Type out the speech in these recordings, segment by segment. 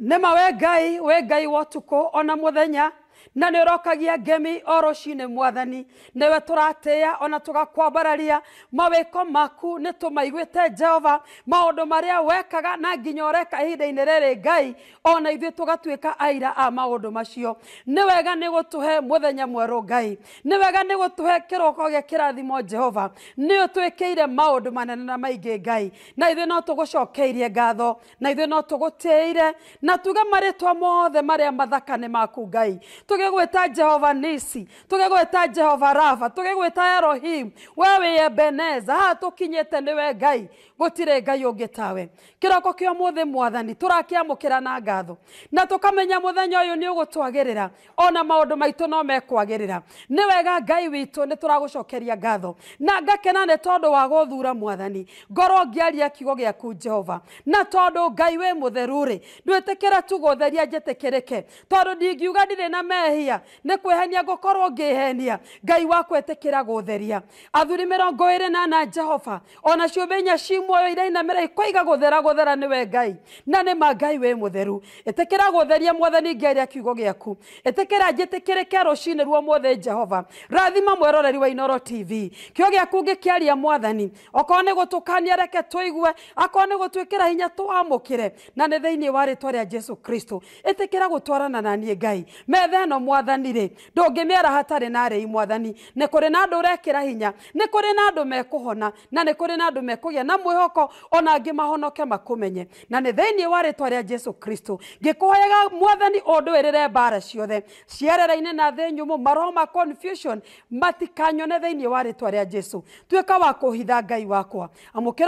nä ma we ngai we ngai wotukå ona må thenya na nä å rokagia ngemi o rå cinä mwathani näwe tå ratä ona tå gakwambararia mawä ko maku nä tå maigwä te jehova maå ndå marä a wekaga na nginya å reka ihinda-inä rärä ngai ona ithuä tå gatuä aira a maå ndå macio nä wega nä gå tå he må thenya mwerå ngai nä wega nä gå tå he kä roko gä kä rathimo jehova nä å twä kä ire maå ndå manene na maingä ngai na ithuä no tå gå cokeirie ngatho na ithuä no tå gå tä ire na tuga marä twa mothe marä a mathaka nä maku ngai tugigwita jehova nisi tugigwita jehova rava tugigwita erohim we wi ebeneza haha tukinyite niwe ngai gutire ngai ungitawe kiroko kio muthe mwathani turakiamukira na ngatho na tukamenya muthenya uyu ni ugutwagirira ona maundu maitu no mekwagirira ni wega ngai witu ni turagucokeria ngatho na ngakena ni tondu wa guthura mwathani ngorwo ngiaria kiugo giaku jehova na tondu ngai we mutheruri ri ndwitikire tu gutheria njitikirike tondu ndingiuga ndirĩ na mehia nä kwähenia ngå korwo ngä henia ngai wakwetäkära gå theria athuri mä rongo ä rä nana jehova ona ciåmbe inya cimuoyo irainamä ra ikoiga gå thera gå thera nä we ngai na nä ma ngai wä må theru ä tä kä ra gå theria mwathani ngeria kiugo gä aku ä tä kä ra njä tä kä rä ke rå cinä ruo mwothe jehova rathima mweroreri wa inoro tv kä o gä aku ngä kä aria mwathani okorwo nä gå tå kania reke tå igue akorwo nä gå twä kä ra hinya tå kä re na nä thä inä wa rä twa rä a jesu kristo ä tä kä ra gå twarana naniä ngai methe eno mwathani rä ndångämä hatarä na arä mwathani nä kuri na andå å hinya nä kuri na andå mekuhona na nä kuri na andå mekå na mwihoko ona ngi mahonoke makumenye na nä thäinä wa rä rä a jesu kristo ngä mwathani å irire bara rä re mbara ciothe ciarerainä na thä nyå maroma ma confusion matikanyone thä wa rä rä a jesu tuä wa kå hitha ngai wakwa amå kä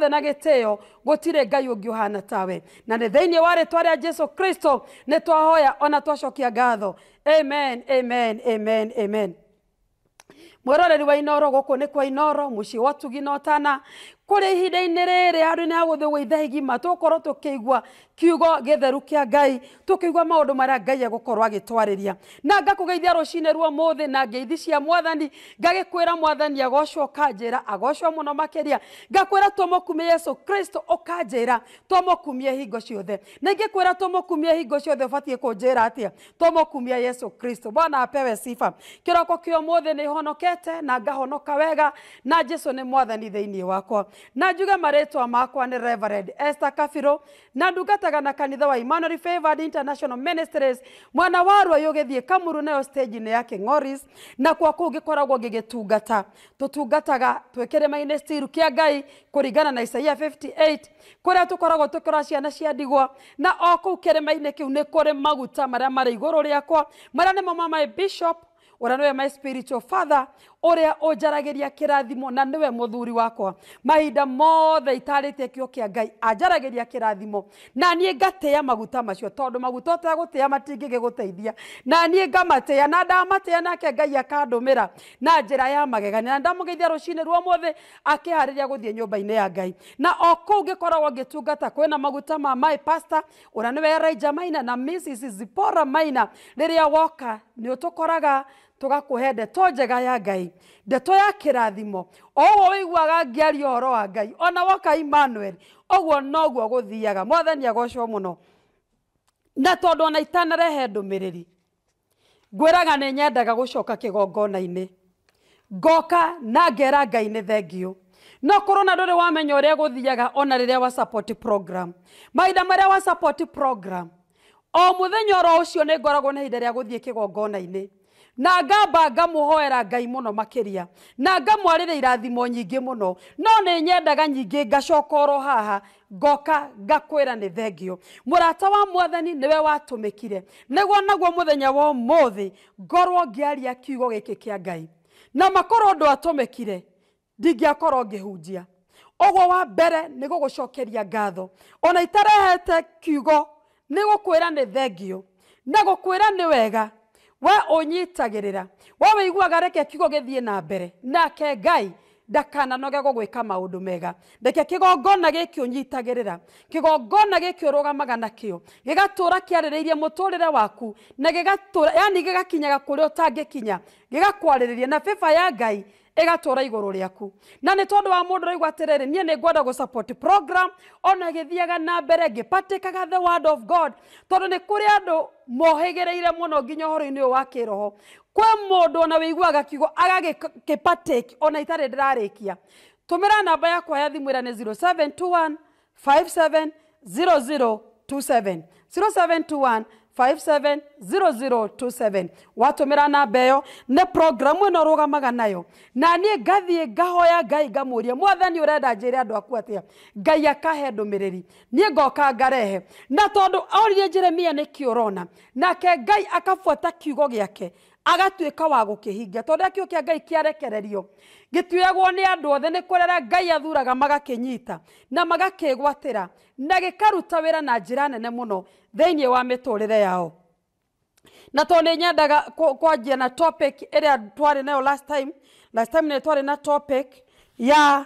ra na gä tä å gå tirä ngai å ngä tawe na nä thä wa rä rä a jesu kristo nä twahoya ona twacokia ngatho amen amen amen amen mweroreri wa inoro gå kå nä kwa inoro må ciä wa tugi na å tana kå rä ihinda-inä rä rä andå nä agå thä gå itha igima tå korwo tå kä igua kiugo getheru kia ngai tukiigua maundu maria ngai egukorwo agitwariria na ngakugeithia rucine ruo muthi na ngeithi cia mwathani ngagikwira mwathani agocwo kanjira agocwo muno makiria ngakwira twamukumie yesu kristo ukanjira twamukumie hingo ciothe na ingikwira twamukumie hingo ciothe ubatie kunjira atia twamukumia yesu kristo bwana apewe sifa kiroko kio muthi ni honokete na ngahonoka wega na jesu ni mwathani theini wakwa na njuge maritwa makwa ni reverend esther kafiro na ndungata twetaga na kanitha wa Emmanuel Favored International Ministries mwana warwa yugethie kamuru nayo stage ne yake ngoris na kwa kå ngä koragwo ngä gä tungata tå tungataga twä maine stiru kä a ngai kå ringana na isaia 58 kå rä a tå koragwo tå kä rora ciana cia ndigwa na o kå u kä rä mainä kä u nä kå rä maguta marä a marä igå rå rä akwa marä a nä bishop å rä a my spiritual father å rä a å njaragä ria na niwe muthuri må thuri wakwa mahinda mothe itarä tie kä o kä ngai anjaragä ria na niä ngatä ya maguta macio tondå maguta å tegå tä ya matingä na niä ngamatä ya na ndamatä ya nake ngai akandå mä ra na njä ra ya magegania na ndamå geithia rå cinä rwo må akä harä ria gå thiä nyå mba-inä ya ngai na o kå u ngä koragwo ngä tungata kwä na maguta ma my pastor å rä a nä we maina na mrs zipora maina rä rä a woka nä å tå koraga tugakuhe ndeto njega ya ngai ndeto ya kirathimo oguo wiguaga ngiaria horo wa ngai ona woka Emmanuel oguo noguo guthiaga mwathani agocwo muno na tondu ona itanarehe ndumiriri ngwiraga nä nyendaga gå coka kä gongona-inä ngoka na ngera ngai nä thengiå no korwo na ndå wamenya å rä a gå thiaga ona rä a wa support program mahinda marä a wa support program o må thenya oro å cio nä ngoragwo na hinda rä a gå thiä kä gongona na ngamba ngamuhoera ngai muno makiria na ngamwarä irathimo nyingä muno no nä nyendaga nyingä ngacokoro haha ngoka ngakwä nä thengio må rata wa mwathani nä we watå mä kire naguo må wa må ngorwo kiugo ngai na makorwo ndå atumikire mä kire ndingäakorwo wa mbere nä gå ngatho ona itarehete kiugo nä gå kwä ra nä thengio na gå kwä ra nä wega we ũnyitagĩrĩra we wĩiguaga reke kiugo gĩthiĩ na mbere nake ngai ndakananoge gũgwĩka maũndũ mega reke kĩgongona gĩkĩ ũnyitagĩrĩra kĩgongona gĩkĩ ũrũgamaga nakĩo gĩgatũũra kĩarĩrĩirie mũtũũrĩre waku na gĩgatũũra yani gĩgakinyaga kũrĩa ũtangĩkinya gĩgakwarĩrĩria na bĩba ya ngai igatura iguru riaku na ni tondu wa mundu raigwa atiriri nie ni ngwenda gu support program ona githiaga na mbere ngipatikaga the word of god tondu ni kuri andu mohigereire muno nginya uhoro-ini uyu wa kiroho kwe mundu ona wiguaga kiugo agagipatiki ona itari ndirarikia tumira namba yakwa ya thimu ira ni 0721 57 570027 0721 570027 watũmĩra namba ĩyo nĩ programu ĩno rũgamaga nayo na niĩ ngathiĩ ngahoya ngai ngamũria mwathani ũrenda njĩre andũ aku atĩa ngai akahe ndũmĩrĩri niĩ ngoka ngarehe na tondũ oririe jeremia nĩkĩ ũrona nake ngai akabuata kiugo gĩake agatuĩka wa gũkĩhingia tondũ rĩrĩa kiugo kĩa ngai kĩarekererio gĩtuagwo nĩ andũ othe nĩ kũrera ngai athuraga magakĩnyita na magakĩgwatĩra na gĩkaruta wĩra na njĩra nene muno thä wa mä tå rä re yao na tondå nä nyendaga kwanjia na topic ä rä a twarä nayo last time last time nä twarä na topic ya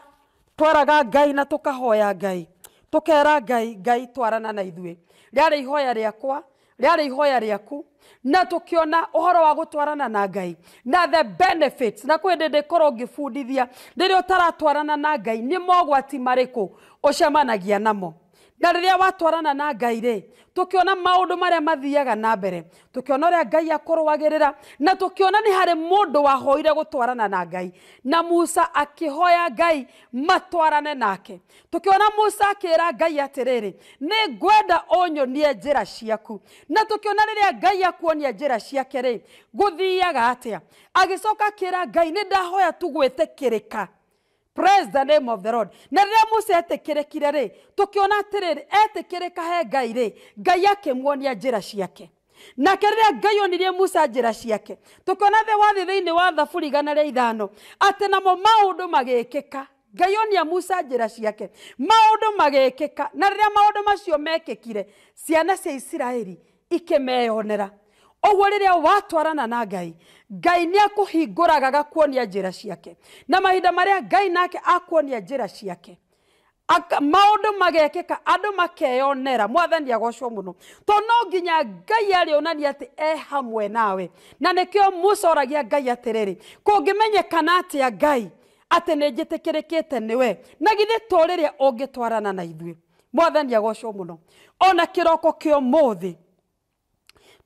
twaraga ngai na tå kahoya ngai tå kera ngai ngai twarana na ithuä rä ihoya rĩakwa rĩarĩ ihoya rĩaku na tukiona uhoro wa gutwarana na ngai na the benefits na kwende ndĩ ndĩkorwo ngĩbundithia rĩrĩa ũtaratwarana na ngai nä mogwati marĩkũ ũcemanagia namo na rä rä a watwarana na ngai rä tå kä ona maå ndå marä a mathiaga na mbere tå kä ona å rä a ngai akå rä ra na tå kä ona nä harä må ndå wahoire gå twarana na ngai na musa akä hoya ngai matwarane nake tå kä ona musa akä ra ngai atä rä rä nä ngwenda å nyonie njä ra ciaku na tå kä ona rä rä a ngai akuonia njä ra ciake rä gå thiaga atä a agä coka akä ra ngai nä ndahoya tugwä kä rä ka praise the name of the lord na rä rä a musa etĩkĩrĩkire rä tå kä ona atä rä rä etĩkĩrĩka he ngai rä ngai akä muonia njä ra ciake nake rä rä a ngai onirie musa njä ra ciake tå kä ona thä wathiä thä inä wa thaburi igana rä a ithano atä namo maå ndå magä kä ka ngai onia musa njä ra ciake maå ndå magä kä ka na rä rä a maå ndå macio mekä kire ciana cia isiraeli ikä meyonera rä a watwarana na ngai ngai hingå raga gakuonia ra ciake na mahinda a ngai nake akuonia ra ciake magekä ka andå makeyonera mwathani agocwo muno to no nginya ngai arionania ati e hamwe nawe na nikio mucoragia ngai atiriri kungimenyekana atia ngai ati ni njitikirikite niwe na githĩ to rĩrĩa ũngĩtwarana na ithuĩ mwathani agocwo no ona kĩroko kĩa ũmũthĩ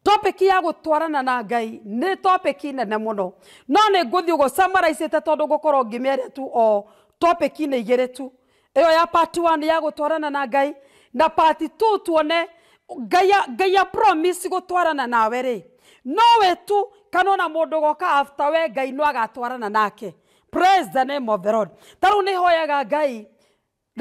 topiki ya gutwarana na ngai nä topiki nene må no no nä ngå thiä å gå samaraicä te tondå ngå korwo ngä tu o topiki nä igä rä tu ä yo ya part ya gå twarana na ngai na part two tuone ngai ngai ya promise gå twarana nawe rä no wä tu kana ona må ndå goka after we ngai no agatwarana nake praise the name of the lord tarä u nä hoyaga ngai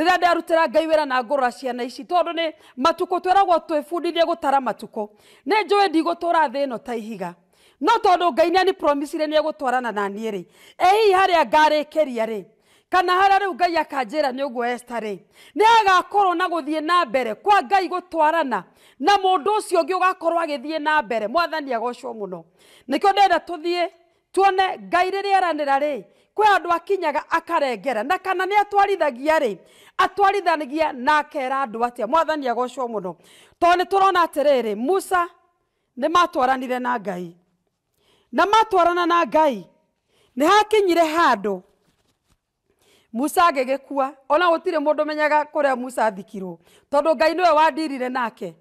rä nderutira ngai wä na ngå ciana ici tondå nä matukå twäragwo twäbundithie gå tara matukå nä njå ä ndigå tå ra ta ihiga no tondå ngai nä anipromisire nä egå twarana naniä rä ä harä a ngarä kä ria rä kana harä rä u ngai akanjä ra nä å guo rä nä agakorwo na gå thiä na mbere kwa ngai gå twarana na må ndå å cio å ngä å gakorwo agä thiä na mbere mwathani agocwo må no nä kä o ndenda tå thiä tuone ngai rä rä eranä ra rä kwä andå akinyaga akarengera na kana nä atwarithagia rä atwarithagia na akera andå atä a mwathani agocwo må no tondå nä tå rona atä rä musa nä matwaranire na ngai na matwarana na ngai nä hakinyire handå musa agä gä ona gå tirä må ndå menyaga kå rä a musa athikirwo tondå ngai nä we wandirire nake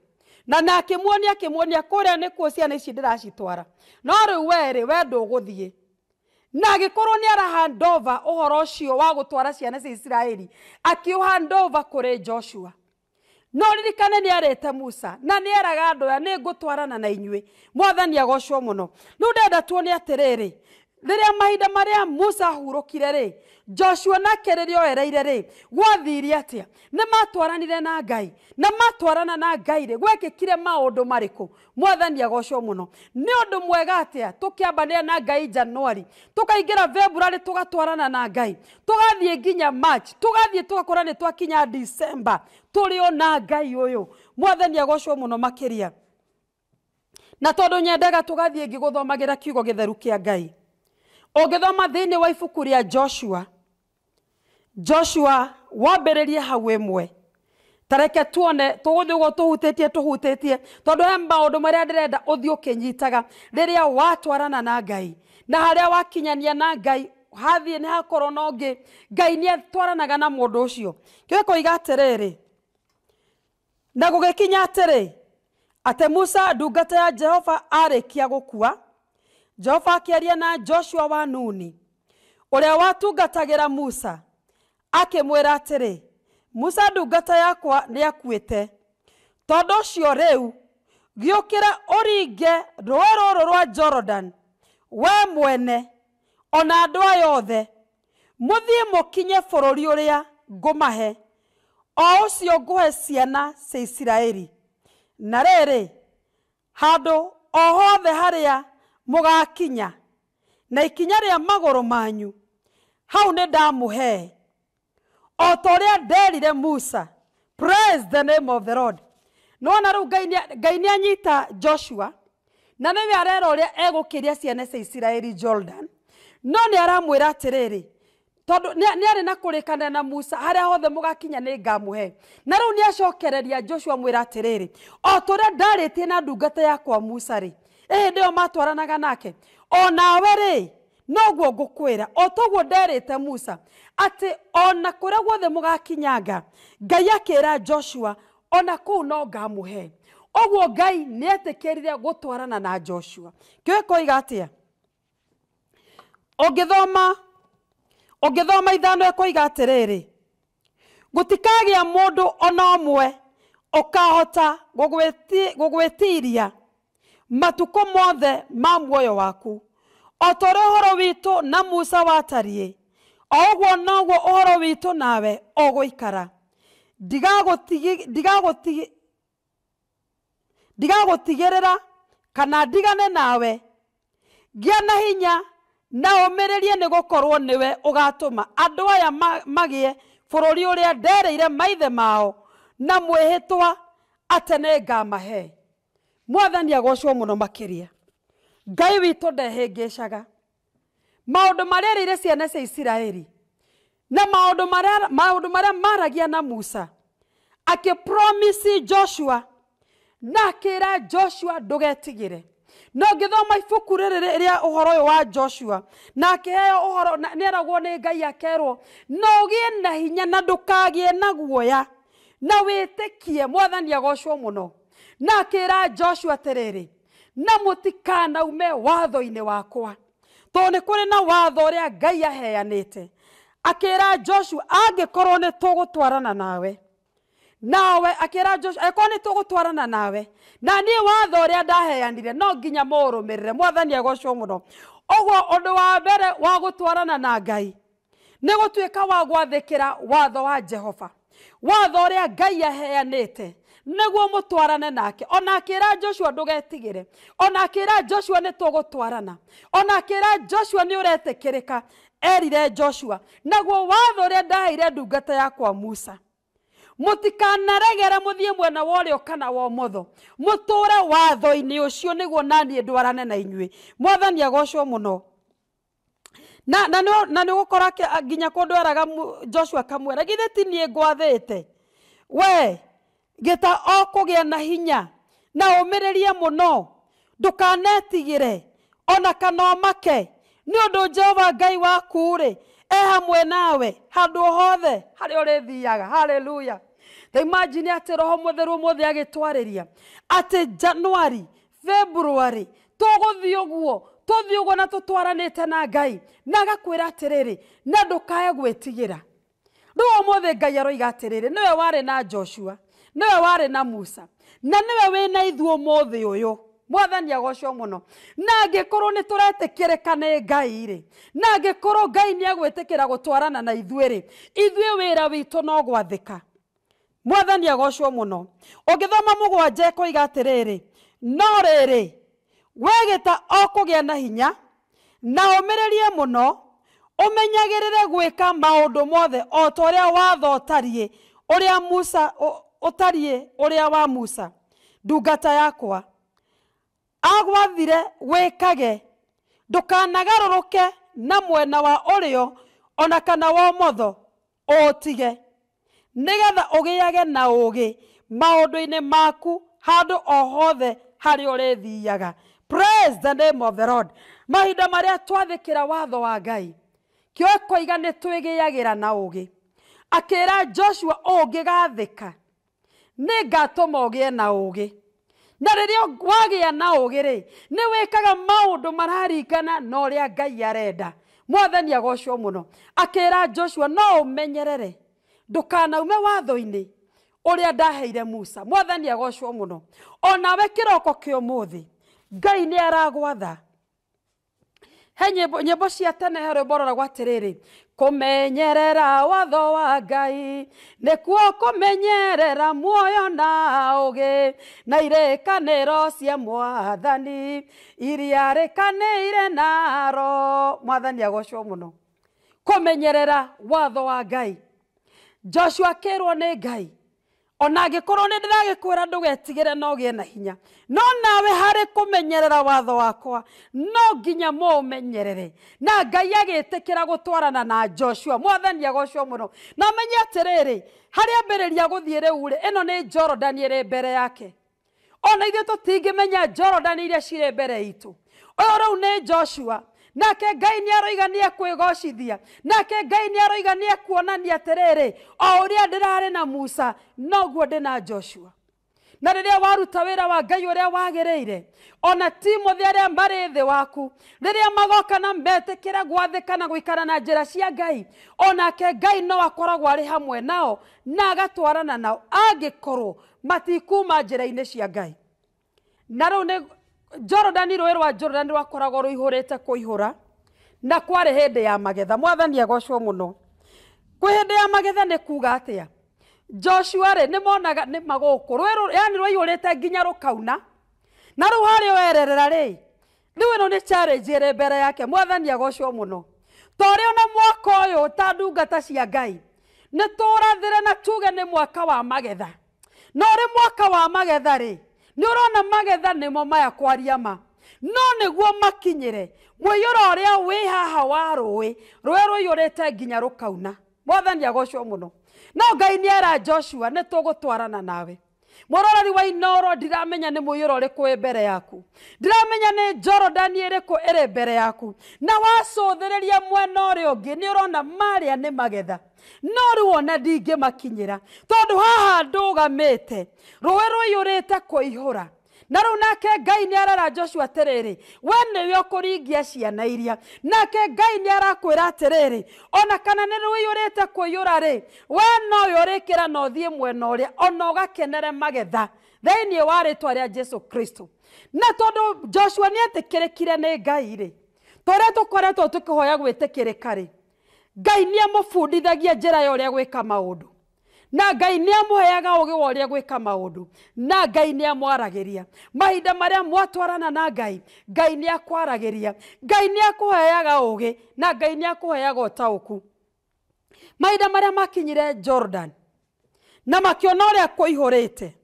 na na akä muonia akä muonia kå rä a nä kuo ciana ici ndä racitwara no rä u werä we ndå gå thiä na agikorwo ni arahandova å cio wa twara ciana cia isiraeli kå rä joshua no ririkane nä arete musa na nä eraga andå aya nä ngå twarana na inyuä mwathani agocwo må no rä u ndenda nä atä rä rä riria mahinda maria musa kire ri joshua nake riria oereire ri gwathire atia ni matwaranire na ngai na matwarana na ngai ri gwekikire maundu mariku mwathani agocwo muno ni undu mwega atia tukiambanira na ngai januari tukaingira februari tugatwarana na ngai tugathie nginya march tugathie tugakora ni twakinya december turi ona ngai uyu mwathani agocwo muno makiria na tondu nyendaga tugathie ngiguthomagĩra kiugo gĩtheru kĩa ngai ũngĩthoma thĩinĩ wa ibuku rĩa joshua joshua wambĩrĩrie hau ĩmwe tareke tuone tũgũthiĩ ũguo tũhutĩtie tũhutĩtie tondũ he maũndũ marĩa ndĩrenda ũthiĩ ũkĩnyitaga rĩrĩa watwarana na ngai na harĩa wakinyania na ngai hathiĩ nĩ hakorwo na ũngĩ ngai nĩ atwaranaga na mũndũ ũcio gĩkoiga atĩrĩrĩ na gũgĩkinya atĩrĩ atĩ musa ndungata ya jehova arĩkia gũkua jehova akĩaria na joshua wa nuni ũrĩa watungatagĩra musa akĩmwĩra atĩrĩ musa ndungata yakwa nĩ akuĩte tondũ ũcio rĩu gĩũkĩra ũringe rũĩ rũrũ rwa jorodani wee mwene ona andũ aya othe mũthiĩ mũkinye bũrũri ũrĩa ngũmahe o ũcio ngũhe ciana cia isiraeli na rĩrĩ handũ o hothe harĩa mugakinya na ikinya ria magoro manyu hau ni ndamuhe o ta uria nderire musa praise the name of the lord na ru ngai ni anyita joshua na niwe arera uria egukiria ciana cia isiraeli jordan no ni aramwira atiriri tondu ni ari na kurikana na musa haria hothe mugakinya ni ngamuhe na ru ni acokereria joshua mwira atiriri o ta uria ndaritie na ndungata yakwa musa ri ä yo matwaranaga nake onawe rä noguo ngå kwä ra o toguo nderä te musa atä atĩ o na kũrĩa guothe gakinyanga ngai akä akĩĩra joshua o na kũu no ngamũhe ũguo ngai nä etä kä rire gå twarana na joshua atä a å ngä thoma ithano atä rä rä gå tikagä a må ndå ona å å mwe kahota gå gwä tiria matuko mothe ma muoyo waku o ta å horo witå na musa watariä o guo noguo horo witå nawe rä ra kana ndigane nawe ngä na hinya na ũmĩrĩrie nĩ å gatå ma andå aya magĩe bũrũri ũrĩa nderĩire maithe mao na twa atene ngamahe mwathani agocwo muno makiria ngai witå ndehengecaga maundu maria erire ciana cia isiraeli na maundu maria maragia na musa akipromisi joshua na kira joshua ndugetigire no ngithoma ibuku rĩrĩ rĩa å ũyũ wa joshua na akĩheo ũhoro nĩ eragwo nä ngai akerwo no ũgĩe na hinya na ndũkagĩe na guoya na kie mwathani agocwo no na akĩra joshua atĩrĩrĩ na tikanaume watho-inĩ wakwa nä kå rä na watho a ngai aheanĩte akĩra joshua tå gå twarana nawe nawe akĩra joshua tå gå twarana nawe na niä watho a ndaheanire no nginya re mwathani agocwo mũno ũguo ũndũ wa mbere wa twarana na ngai tuä ka wa ra watho wa jehova watho a ngai te niguo mutwarane nake ona akira joshua ndugetigire ona akira joshua ni tugutwarana ona akira joshua ni uretikirika erire joshua naguo watho uria ndaheire ndungata yakwa musa mutikanaregere muthie mwena wa ũrĩo kana wa ũmotho mũtũũre watho-inĩ ũcio nĩguo naniĩ ndwarane na inyuĩ mwathani agocwo mũno na na nĩ ũgũkora nginya kũndũ eraga joshua kamwera githĩ ti niĩ ngwathĩte wee gita okũgĩa na hinya na ũmĩrĩrie mũno ndũkanetigĩre ona kana ũmake nĩ ũndũ jehova ngai waku-rĩ e hamwe nawe handũ o hothe harĩa ũrĩthiaga haleluya taimajini atĩ roho mũtheru ũmũthĩ agĩtwarĩria atĩ januari februarĩ tũgũthiĩ ũguo tũthiĩ ũguo na tũtwaranĩte na ngai na agakwĩra atĩrĩrĩ na ndũkae gwĩtigĩra rĩu ũmũthĩ ngai aroiga atĩrĩrĩ nĩwe warĩ na joshua niwe warĩ na musa na niwe wĩ na ithuĩ mũthĩ ũyũ mwathani agocwo mũno na angĩkorwo nĩ tũretĩkĩrĩka nĩ ngai rĩ na angĩkorwo ngai nĩ agwĩtĩkĩra gũtwarana na ithuĩ rĩ ithuĩ wĩra witũ no gwathĩka mwathani agocwo mũno ũngĩthoma mũgwanja ĩkoiga atĩrĩrĩ no rĩrĩ ta o kũgĩa na hinya na ũmĩrĩrie mũno ũmenyagĩrĩre gwĩka maũndũ mothe o ta ũrĩa watho ũtariĩ ũrĩa musa ũtariĩ ũrĩa wa musa ndungata yakwa agwathire wĩkage ndũkanagarũrũke na mwena wa ũrĩo ona kana wa ũmotho ũũtige nĩgetha ũgĩage na ũũgĩ maũndũ-inĩ maku handũ ohothe hothe harĩa ũrĩthiaga praise the name of the lord mahinda marĩa twathĩkĩra watho wa ngai kĩoĩ koiga nĩ twĩgĩagĩra na ũũgĩ akĩĩra joshua ũngĩgathĩka nä ngatåma å gä e na å gä na rä rä a wagä na å gä rä nä wä kaga maå ndå mararingana na å rä a ngai arenda mwathani agocwo må no akä ra joshua no å menyerere kanaume watho-inä å rä a ndaheire musa mwathani agocwo må no onawe kä roko kä å må thä ngai nä aragwatha he nyä mbo cia tene he mbororagwo atä rä rä kumenyerera watho wa ngai nikuo kumenyerera muoyo na ugi na irikaniro cia mwathani iria na ro mwathani agocwo muno kumenyerera watho wa ngai joshua akirwo ni ngai ona ra ni ndiragikwira ndugetigire no ugie na hinya no nawe harä kå menyerera watho wakwa no nginya menyerere na ngai agä kä gå twarana na joshua mwathani agocwo må no na menye atä rä harä ria gå thiä rä u rä ä no nä jorodani ä mbere yake ona ithuä tå tingä menya jorodani iria cirä mbere itå å yå rä u nä joshua nake ngai nä aroiga nä ekwä gocithia nake ngai nä aroiga nä ekuonania atärärä o å rä a ndä rarä na musa noguo ndä na joshua na rä rä a waruta wä ra wa ngai å rä a wagä rä ire ona timothi arä a marä thä waku rä rä a magoka na metä kä re gwathä kana gå ikara na njä ra cia ngai onake ngai no akoragwo arä hamwe nao na agatwarana nao angä korwo matikuma njä ra-inä cia ngai na rä u jorodani rũĩ rwa jorodani rwakoragwo rũihũrĩte kũihũra na kwarĩ hĩndĩ ya magetha mwathani agocwo mũno kwĩ hĩndĩ ya magetha nĩ kuga atĩa joshua rĩ nĩ monaga nĩ magũkũ yani rwaihũrĩte nginya rũkauna na rĩu harĩa wererera rĩ rĩu ĩno nĩ challenge ĩrĩ mbere yake mwathani agocwo mũno torĩ ona mwaka ũyũ ta ndungata cia ngai nĩ tũrathĩre na tuge nĩ mwaka wa magetha na ũrĩ mwaka wa magetha rĩ nä å rona magetha nä mo maya kwaria ma no ra å rä a wä haha wa rå ä iyå rä te nginya rå kauna mwathani agocwo må no no ngai nä ara joshua nä tå gå twarana nawe mwiroreri wa inoro ndiramenya nä må yå rä mbere yaku ndiramenya nä jorodani ä rä kå ä mbere yaku na wacå thä rä ria mwena å rä å ngä nä å rona marä a nä magetha no rä wona ndingä makinyä ra tondå haha ndå gamä te rå ä rå iyå rä te kå ihå ra na rä u nake ngai nä arara joshua atä rä rä we nä we å kå ringia ciana iria nake ngai nä arakwä ra atä rä rä ona kana nä rä yå rä te kwä yå ra rä we no yå rä kä ra na å thiä mwena å rä a ona å gakenere magetha thäinä wa rä twa rä a jesu kristo na tondå joshua nä atä kä rä kire nä ngai rä twarä a tå koretwo tå kä hoya gwä tä kä rä ka rä ngai nä amå bundithagia njä ra ya å rä a gwä ka maå ndå na ngai nä amuheaga å gä wa å rä a gwä ka maå ndå na ngai nä amwaragä ria mahinda marä a mwatwarana na ngai ngai nä akwaragä ria ngai nä akå heaga å gä na ngai nä akå heaga å taå ku mahinda marä a makinyire jordan na ona å rä a kå ihå rä te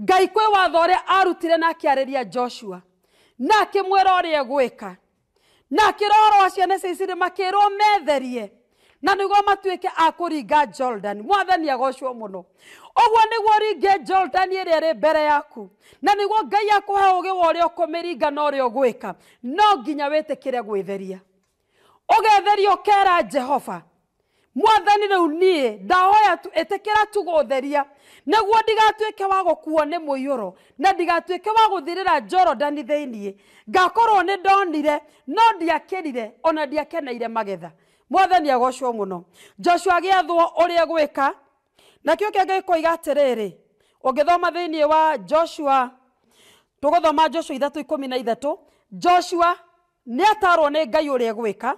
ngai kwä watho å rä a arutire na akä arä ria joshua na akä mwä ra å rä a gwä ka na akä rorwo ciana cia makä rwo metherie na niguo matuike a kuringa jordan mwathani agocwo muno oguo niguo ringe jordan iria ri mbere yaku na niguo ngai akuhe ugi wa uria ukumiringa na uria ugwika no nginya witikire gwitheria ugetheria ukera jehova mwathani riu nie ndahoya tu itikira tu gutheria niguo ndigatuike wa gukuo ni muiyuro na ndigatuike wa guthirira jorodani thiinie ngakorwo ni ndonire no ndiakirire ona ndiakeneire magetha mwathani agocwo no joshua agiathwo uria gwika nakio kiangi koiga atiriri ungithoma thiini wa joshua tuguthoma joshua ithatu ikumi na ithatu joshua nä atarwo nä ngai å rä a gwä ka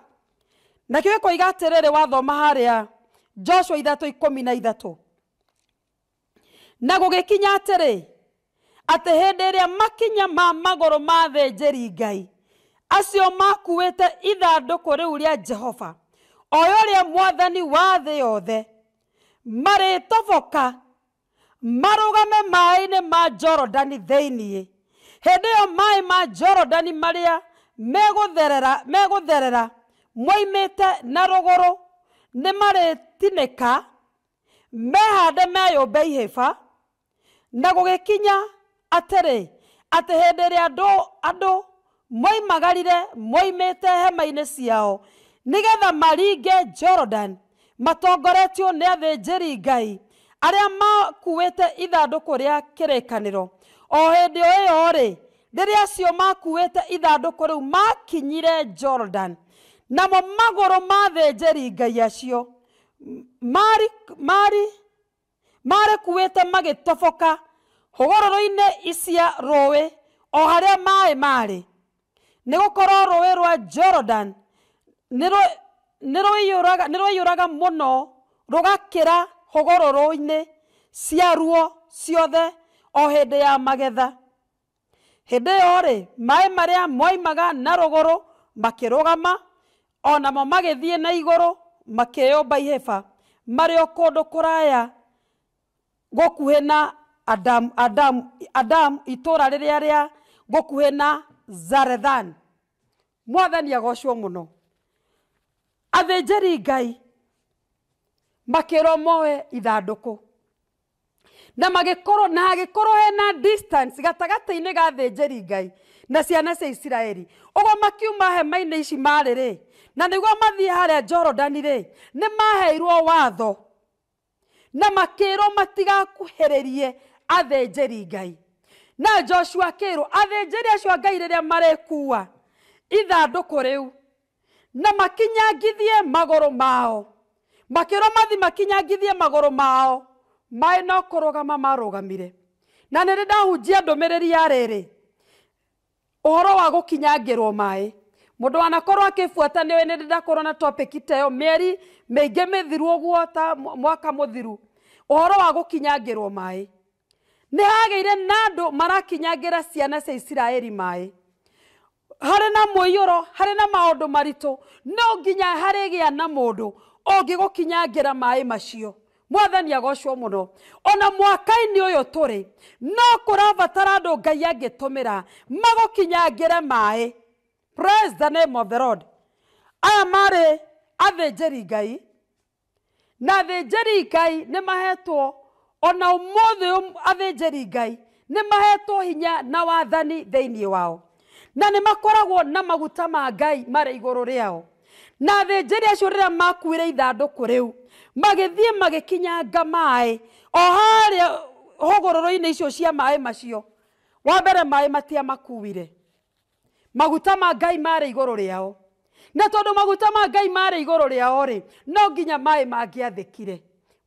nakio gä koiga atä rä rä wathoma harä a joshua ithatå ikå mi na ithatå na gå gä kinya atä rä atä hä ndä ä rä a makinya ma magoro ma thenjeri ngai acio makuä te ithandå kå rä u rä a jehova oyo ria mwathani wa thĩ yothe marĩtoboka marũgame maĩ-inĩ ma jorodani thĩinĩ hĩndĩ ĩyo maĩ ma jorodani marĩa megũtherera megũtherera moimĩte na rũgũrũ nĩ marĩtinĩka mehande meyũmbe ihĩba na gũgĩkinya atĩrĩ atĩ hĩndĩ ĩrĩa andũ andũ moimagarire moimĩte hema-inĩ ciao nigetha maringe Jordan matongoretio nä athĩnjĩri ngai aria makuĩte ithanduku ria kĩrĩkanĩro o hĩndĩ ĩyo ri riria acio makuĩte ithanduku riu makinyire Jordan namo magũrũ ma thĩnjĩri ngai acio marĩ kuĩte magĩtoboka hũgũrũrũ-inĩ icia rowe o haria mai mari nĩ gũkorwo rũĩ rwa Jordan nä rwäiyåraga må no rũgakä ra hågårå-inä cia ruo ciothe o hä ndä ya magetha hä ndä ä yo rä maä marä a moimaga na rå gå rå makä rå gama onamo magä thiä na igå rå makä yå mba ihäba marä o kå ndå kå raya gå kuhä na adam, adam, adam itå ra rä rä a rä a gå kuhä na zarethan mwathani agocwo må no athĩnjĩri ngai moe ithandũkũ na magĩkorwo na he na distance gatagatĩ -inä ga thĩnjĩri ngai na ciana cia isiraeli ũguo makiuma he maine ici marä rä na nĩguo mathiĩ harĩa jorodani rĩ nä maheirwo watho na makĩrwo matigakuhĩrĩrie athĩnjĩri ngai na joshua akĩrwo athĩnjĩri acio a kua ithandå kå rä u na makinyangithie magoro mao makiro mathi makinyangithie magoro mao mai no kurugama marugamire na nire ndahunjia ndumiriri ya riri uhoro wa gukinyangirwo mai mundu wana korwa kifuata ni we nire ndakorwo na topic teyo meri meige mithiru guo ta mwaka muthiru uhoro wa gukinyangirwo mai ni hagire nando marakinyangira ciana cia Isiraeli mai harä na mwäiyåro harä na maå maritå no nginya harä gä a na må ndå ångä gå kinyangä ra maä macio mwathani agocwo må no ona mwaka-inä å yå tå rä no kå rabatara andå ngai angä tå mä ra magå kinyangä re maä aya marä athä njeri ngai na athä njäri ngai nä mahetwo ona må thä athä ngai nä mahetwo hinya na wathani thä inä wao na nä makoragwo na maguta ma ngai marä igå rå rä ao na athĩnjĩri acio rĩrĩa makuire ithandũkũ rĩu magĩthiĩ magĩkinyanga maĩ o harĩa hũgũrũrũ-inĩ icio cia maĩ macio wa mbere matia makuire maguta ma ngai marĩ igũrũ rĩao na tondũ maguta ma ngai marĩ igũrũ rĩao rĩ no nginya maĩ mangĩathĩkire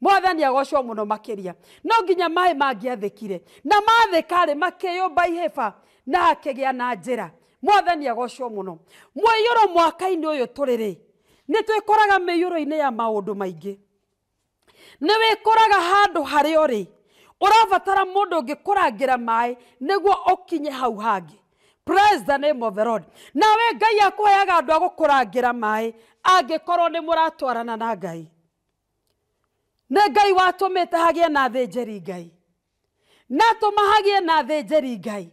mwathani agocwo mũno makĩria no nginya maĩ mangĩathĩkire na mathĩka rĩ makĩyũmba ihĩba na hakĩgĩa na njĩra mwathani agocwo muno mwiyuro mwaka-inĩ ũyũ tũrĩ rĩ nĩ twĩkoraga mĩiyũro-inĩ ya maũndũ maingĩ nĩ wĩkoraga handũ harĩa ũrĩ ũrabatara mũndũ ũngĩkũrangĩra maĩ nĩguo ũkinye hau hangĩ praise the name of the lord nawe ngai akũheaga andũ a gũkũrangĩra maĩ angĩkorwo nĩ mũratwarana na ngai nĩ ngai watũmĩte hagĩe na thĩnjeri ngai natũma hagĩe na thĩnjeri ngai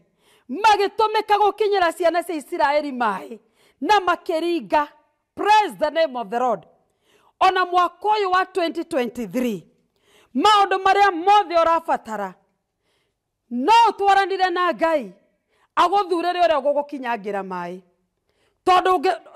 magitumika gukinyira ciana cia isiraeli mai na makiringa praise the name of the lord ona mwaka uyu wa 2023 maundu maria mothe urabatara no twaranire na ngai aguthurire uria gugukinyangira mai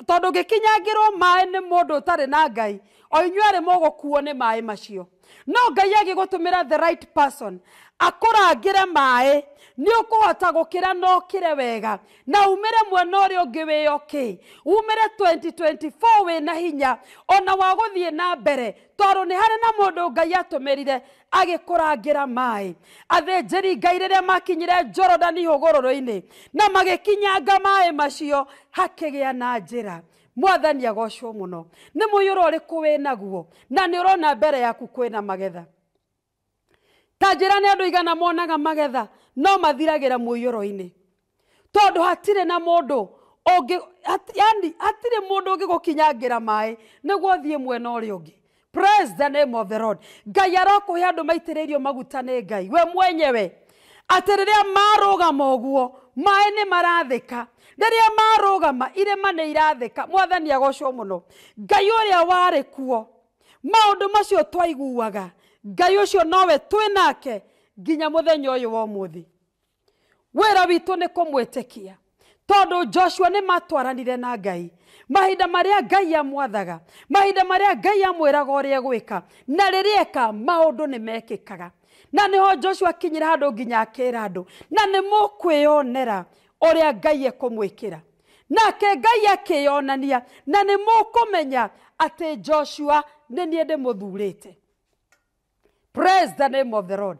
tondu ngikinyangirwo mai ni mundu utari na ngai o inyuari mugukuo ni mai macio no ngai agigutumira the right person akurangire maĩ nä å kå hota gå kä re wega na umä mwena å rä å ngä wä okä umä re wä na hinya ona wa gå thiä na mbere toro nä harä na må ndå ngai atå mä rire agä kå rangä ra maä athä njä ri ngai rä rä a makinyire jordan hå gå rå rå-inä na magä kinyanga maä macio hakä gä a na njä ra mwathani agocwo må no nä må yå å rä kå naguo na nä å rona mbere yaku kwä na magetha ta njĩra nĩ andũ igana monaga magetha no mathiragĩra mũiyũro-inĩ tondũ hatirĩ na mũndũ yani hatirĩ mũndũ ũngĩgũkinyangĩra maĩ nĩguo thiĩ mwena ũrĩa ũngĩ praise the name of the lord ngai arokũhe andũ maitĩrĩirio maguta nĩ ngai we mwenyewe atĩ rĩrĩa marũgama ũguo maĩ nĩ marathĩka rĩrĩa marũgama irĩma nĩ irathĩka mwathani agocwo mũno ngai ũrĩa warĩ kuo maũndũ macio twaiguaga ngai å cio nowe twä nake nginya må thenya å yå wa må thä wä ra witå nä kå mwä tä kia tondå joshua nä matwaranire na ngai mahinda marä ngai amwathaga mahinda marä ngai amwä raga å rä na rä rä eka maå ndå nä mekä na nä ho joshua akinyä ra andå nginya akä ra andå na nä må kwä yonera å rä a ngai ekå mwä kä ra nake ngai akä yonania na nä må kå menya atä joshua nä niä ndä må thurä te praise the name of the lord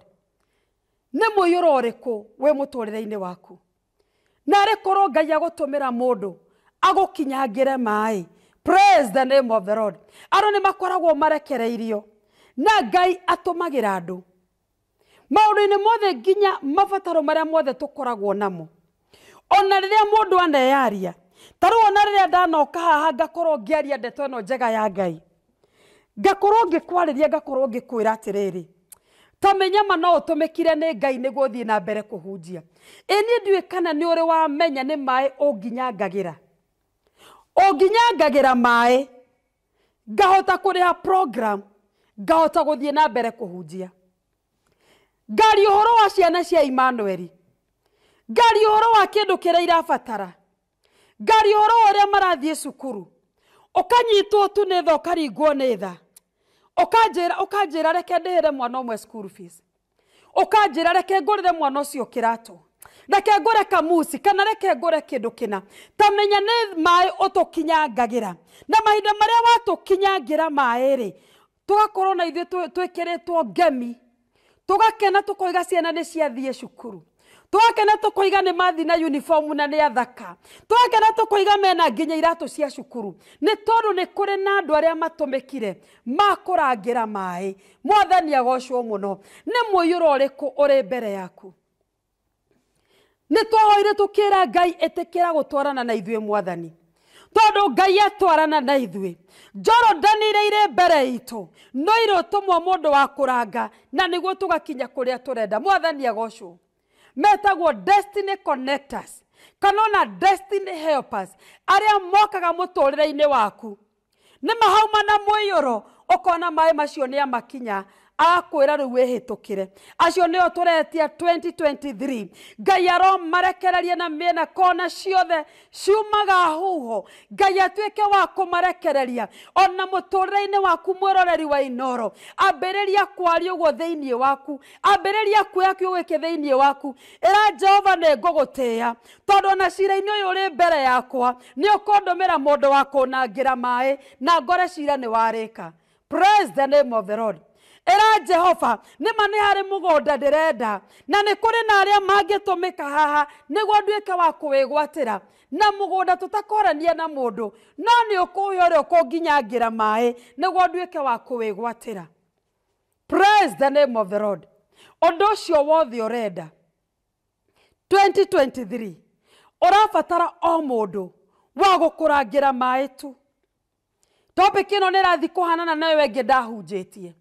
nä må yå ro rä kå wä må tå rä re-inä waku narä korwo ngai agå tå mä ra må ndå agå kinyangä re maä praise the name of the lord andå nä makoragwo marekereirio na ngai atå magä ra andå maå-ndå-inä mothe nginya mabataro marä a mothe tå koragwo namo ona rä rä a må ndå aneyaria tarä u ona rä rä a ndanoka haha ngakorwo aria ndeto ä no njega ya ngai ngakorwo ngĩkwarĩria ngakorwo ngĩkwĩra atĩrĩrĩ ta menya ma no ũtũmĩkire nĩ ngai nĩguo thiĩ na mbere kũhunjia ĩni ndiũĩ kana nĩ ũrĩ wamenya nĩ maĩ ũnginyangagĩra ũnginyangagĩra maĩ ngahota kũrĩha program ngahota gũthiĩ na mbere kũhunjia ngari ũhoro wa ciana cia imanueli ngari ũhoro wa kĩndũ kĩrĩa irabatara ngari ũhoro wa ũrĩa marathiĩ cukuru ũkanyitwo tu nĩ tha ũkaringwo nĩ tha ukanjira ukanjira reke ndihere mwana umwe school fees ukanjira reke ngurire mwana ucio kiratu reke ngure kamuci kana reke ngure kindu kina tamenya ni mai utukinyangagira na mahinda maria watukinyangira mai ri tugakorwo na ithuĩ twĩkĩrĩtwo ngemi tũgakena tũkoiga ciana nĩ ciathiĩ cukuru twakena tå kå iga nä mathi na uniformu na nä athaka twakena tå kå iga mena nginya iratå cia cukuru nä tondå nä kå rä na andå arä a matå mä kire makå rangä ra maä mwathani agocwo må no nä må iyå ro rä kå å rä mbere yaku nä twahoire tå kä ra ngai ä tä kä ra gå twarana na ithuä mwathani tondå ngai atwarana na ithuĩ jorodani iria irĩ mbere itũ no irĩtũmwo mũndũ wa kũranga na nĩguo tũgakinya kũrĩa tũrenda mwathani agocwo metagwo destiny connectors kana ona destiny helpers arĩa mokaga mũtũũrĩre-inĩ waku nä mahauma na mũiyũro ũkona maä macio nä amakinya akwira ru wihitukire acio nio turetia 2023 ngai aromarekereria na miena kona ciothe ciumaga huho ngai atuike wa kumarekereria ona muturire-ini waku mwiroreri wa inoro ambiriria kwaria uguo thiini waku ambiriria kuoya kiu giki thiini waku ira jehova ni ngugutia tondu ona cira-ini uyu uri mbere yakwa ni ukundumira mundu wa kunangira mai na ngore cira ni warika praise the name of the lord ĩra jehova nä ma nĩ harĩ ndä renda na kå rä na mä ka haha nduä ke wa ra na tå takorania na ndå no nĩ ũkũũĩ ũrĩa ũkũnginyangĩra maaĩ nĩguo nduĩke wa kũwĩgwatĩra praise the name of the lord ũndũ ũcio wothe ũrenda 2023 ũrabatara o mũndũ wa ra maä tu topic ĩno nĩ ĩrathiĩ kũhanana na ngä ndahunjä tie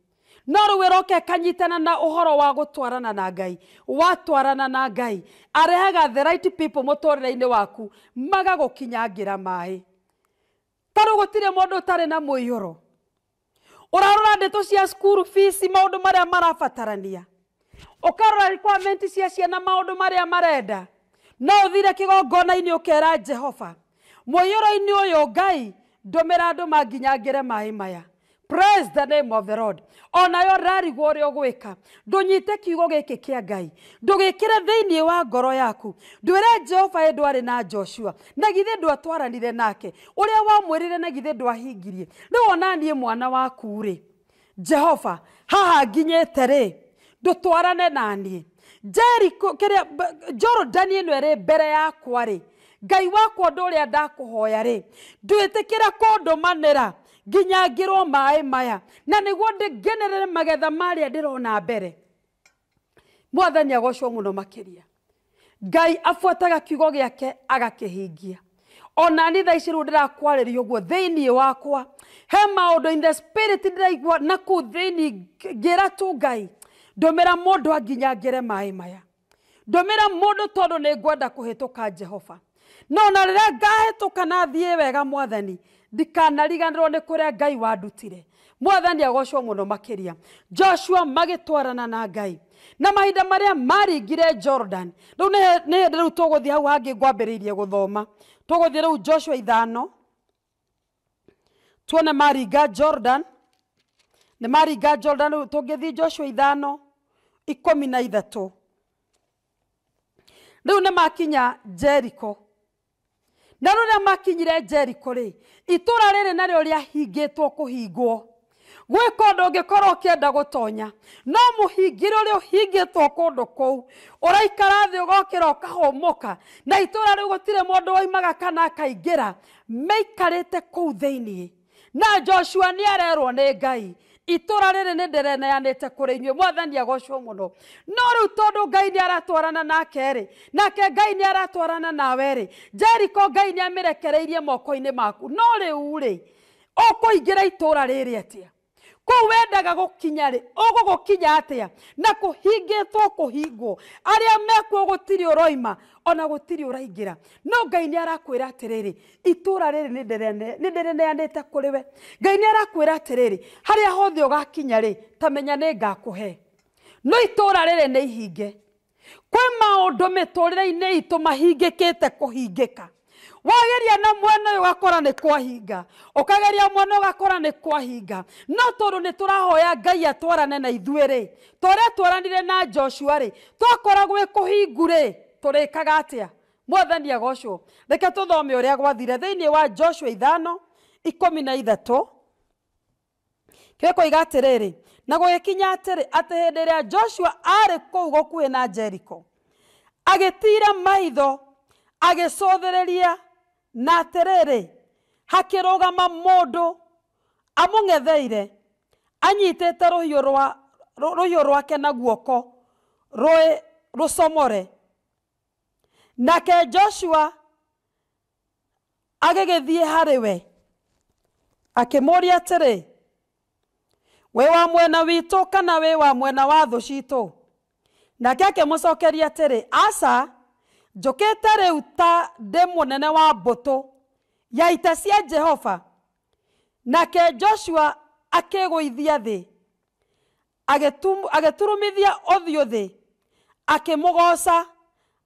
no rä u ä roka ä na å horo wa gå twarana na ngai watwarana na ngai arehaga the right people må tå rä re-inä waku magagå kinyangä ra maä tarå gå tirä må ndå tarä na mwä ihå ro å rarora ndä tå cia cukuru bici maå ndå marä a marabatarania å karora requirement cia ciana maå ndå marä a marenda no å thire kä gongona-inä å kera jehova mwä ihå ro-inä å yå ngai ndå mä ra andå manginyangä re maä maya praise the name of the lord ona yo rari gwo ri ogweka ndunyite kiugo giki kia ngai ndugikire thini wa ngoro yaku ndwire jehova edwari na joshua na githe ndu atwaranire nake uria wa mwirire na githe ndu ahingirie ri ona nie mwana waku ri jehova haha nginyete ri ndutwarane na nie jeri kiria jordan ino ri mbere yakwa ri ngai wakwa ndu uria ndakuhoya ri ndwitikira kundumanira nginyangirwo maä maya na nĩguo ndĩngenerere magetha marä a mbere mwathani agocwo mũno makĩria ngai abuataga kiugo gĩake agakĩhingia ona nĩ thaa ici rĩu ndĩrakwarĩria ũguo thĩinĩ wakwa he maũndũ in the spirit ndĩraigua na kũu thĩinĩ ngĩra tu ngai ndũmĩra mũndũ anginya ngĩre maĩ maya ndũmĩra mũndũ tondũ nĩ ngwenda kũhĩtũka jehova no na rĩrĩa ngahĩtũka na thiä wega mwathani ndikanariganirwo nä kå rä a ngai wandutire mwathani agocwo må no makä joshua magä na ngai na mahinda marä a maringire jordan rä u nä hä ndä rä u tågå thiä hau hangä ngwambä rä irie gå thoma thiä rä u joshua ithano tuone maringa jordan nä maringa jordan rä ngä joshua ithano ikå mi na ithatå rä u nä makinya jeriko na rä makinyire jeriko rä itå rä rä narä rä ahingä two kå hingwo gwä ka å ndå ngä korwo å kä enda gå tonya no må hingä rä å rä å hingä two kå ndå kå u å raikara thä å gokä ra å kahåmå ka na itå ra rä u gå tirä må ndå waimaga kana akaingä ra meikarä te kå u thä inä na joshua nä arerwo nä ngai itura riri ni ndireneanite kuri inyue mwathani agocwo muno no riu tondu ngai ni aratwarana nake ri nake ngai ni aratwarana nawe ri jeriko ngai ni amirekereirie moko-ini maku no riu ri ukuingira itura riri atia kuu wendaga gukinya ri ugugukinya atia na kuhingitwo kuhingwo aria mekuo gutiri uroima ona gutiri uraingira no ngai ni arakwira atiriri itura riri ni ndireneanite kuri we ngai ni arakwira atiriri haria hothe ugakinya ri tamenya ni ngakuhe no itura riri ni ihinge kwĩ maũndũ mĩtũrĩre-inĩ itũ mahingĩkĩte kũhingĩka wageria na mwena yo gakora ni kwahinga ukageria mwena gakora ni kwahinga no tondu ni turahoya ngai atwarane na ithuĩ ri tore twaranire na joshua ri twakora gwe kũhingu rĩ tũrĩkaga atĩa mwathani agocwo reke tuthome ũrĩa gwathire thini wa joshua ithano ikomi na ithatũ gĩkoiga atĩrĩrĩ na gũgĩkinya atĩrĩ atĩ hĩndĩ ĩrĩa joshua ari kũu gũkuhĩ na jeriko agĩtiira maitho agĩcũthĩrĩria na atiriri hakirugama mundu amung'etheire anyitite ruhiu rwa ruhiu rwake na guoko rwi rucomore nake joshua agigithie harĩ we akĩmũũria atĩrĩ wĩ wa mwena witũ kana wĩ wa mwena wa thũ citũ nake akĩmũcokeria atĩrĩ aca njukite riu ta ndi munene wa mbutu ya ita cia jehova nake joshua akigũithia thĩ agĩturumithia ũthiũ thĩ akĩmũgooca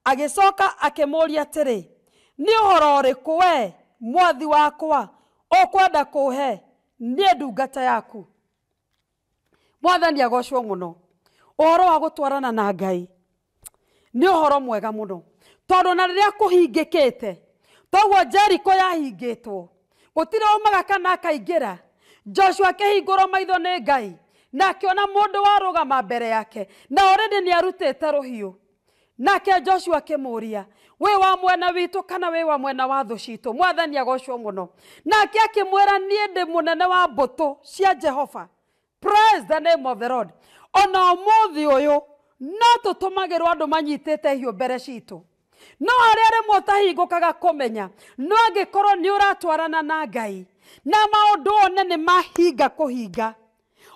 agĩcoka akĩmũũria atĩrĩ nĩ ũhoro ũrĩkũ wee mwathi wakwa ũkwenda kũhe niĩ ndungata yaku mwathani agocwo mũno ũhoro wa gũtwarana na ngai nĩ ũhoro mwega muno tondå na rä rä a kå hingä te toguo jeriko yahingä two gå tirä aumaga kana akaingä ra joshua akä hingå rwo maitho nä ngai na ona akĩona mũndũ warũgama mbere yake na orĩndĩ nĩ arutĩte rũhiũ nake joshua akĩmũũria wĩ wa mwena witũ kana wĩ wa mwena wa thũ citũ mwathani agocwo mũno nake akĩmwĩra niĩ ndĩ mũnene wa mbũtũ cia jehova praise the name of the lord ona ũmũthĩ ũyũ no tũtũmagĩrwo andũ manyitĩte hiũ mbere citũ no arĩa rĩmwe ũtahingũkaga kũmenya no angĩkorwo nĩ ũratwarana na ngai na maũndũ one nĩ mahinga kũhinga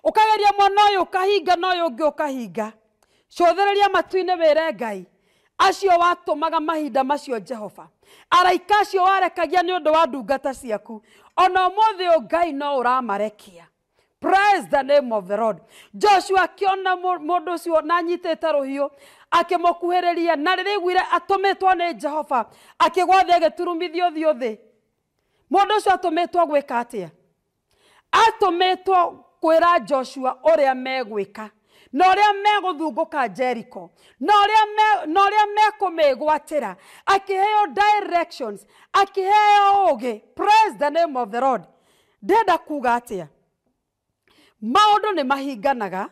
ũkageria mwena ũyũ ũkahinga na ũyũ ũngĩ ũkahinga cũthĩrĩria matu-inĩ wĩre ngai acio watũmaga mahinda macio jehova araika acio warekagia ni ũndũ wa ndungata ciaku ona ũmũthĩ ũyũ ngai no ũramarekia praise the name of the lord joshua akiona mundu ucio na anyitite ruhiu akimukuhiriria na ririguire atumitwo ni jehova akigwa thi agiturumithio thiu thi mundu ucio atumitwo gwika atia atumitwo kwira joshua uria megwika na å rä a megåthungåka jeriko na å rä a mekåmĩgwatĩra akĩheo directions akĩheo å gä praise the name of the lord ndenda kuga atĩa maundu ni mahinganaga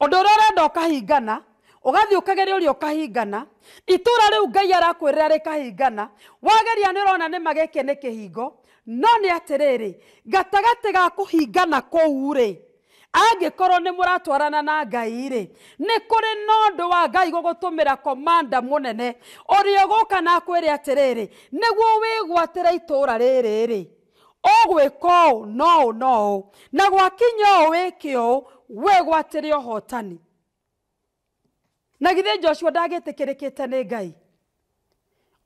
undu uria urenda ukahingana ugathi ukageria uria ukahingana itura riu ngai arakwirira rikahingana wageria ni urona ni mageke ni kihingo no ni atiriri gatagati ga kuhingana kuu ri angikorwo ni muratwarana na ngai ri ni kuri na undu wa ngai gugutumira komanda munene uria uguka na akwire atiriri niguo wigwatire itura riri ri ũgwĩka ũũ no ũũ no ũũ na gwakinya ũũ wĩke ũũ wĩgwatĩre ũhotani na githe joshua kirikite ni ngai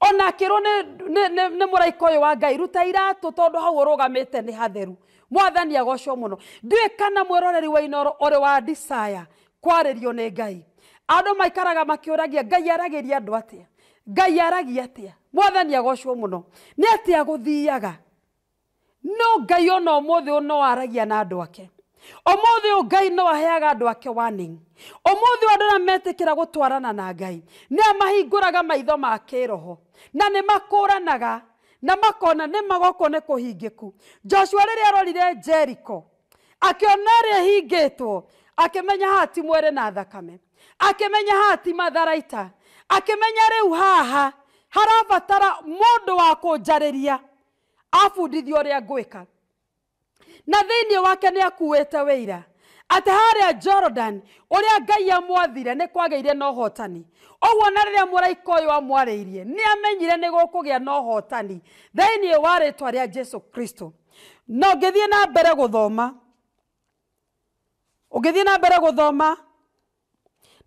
ona akĩrwo nĩ mũraika ũyũ wa ngai ruta iratũ tondũ hau ũrũgamĩte ni hatheru mwathani agocwo muno ndiũĩ kana mwĩroreri wa inoro ũrĩ wa disaya kwarĩrio nĩ ngai andũ maikaraga makiuragia ngai aragiria andũ atĩa ngai aragia atĩa mwathani agocwo muno ni atia gũthiaga no ngai ona umuthi uyu no aragia na andu ake umuthi uyu ngai no aheaga andu ake warning umuthi uyu kä ra gå gutwarana na ngai amahingå amahinguraga maitho ma kiroho na makå makuranaga na makona nä magoko nä kå hingä ku joshua rä rä arorire jeriko ona rä hingä two akä menya hati mwere na thakame akä menya hati matharaita menya rä u haha harabatara må ndå wa kå njarä ria abundithio ngwä ka na thĩinĩ wake wä ira atä harä a Jordan a Ngai amwathire kwagä ire na ũhotani ũguo na å yå amwarä irie nä amenyire gä a na ũhotani thĩinĩ wa rĩtwa a jesu Kristo na ũngĩthiĩ na mbere ngä thiä na mbere thoma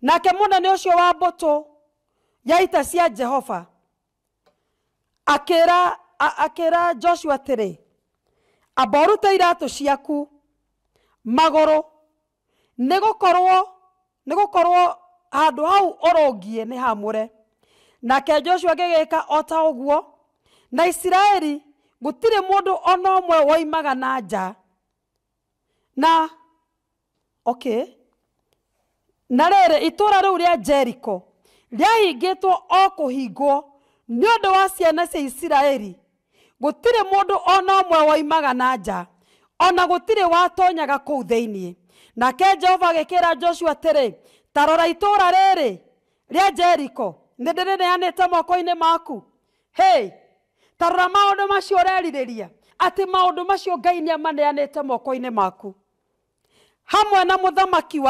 nake å cio wa tå ya ita cia Jehova ra akira joshua atiri amborute iratu ciaku maguru ni gukorwo ni gukorwo handu hau urungie ni hamure nake joshua agigika ota ta uguo na isiraeli gutire mundu ona umwe waimaga na nja na okay na rĩrĩ itũũra rĩu rĩa jeriko rĩahingĩtwo o kũhingwo nĩ ũndũ wa ciana cia isiraeli gutire må ndå ona å mwe waimaga na nja ona gutire watonyaga kå u thä inä nake jehova agä kä ra joshua atä ta rora itå ra rä rä rä a jeriko nä ndä rä te moko-inä maku hä ta rora maå ndå macio å rerirä ria atä maå ndå macio ngai nä amaneanä te moko-inä maku hamwe na må thamaki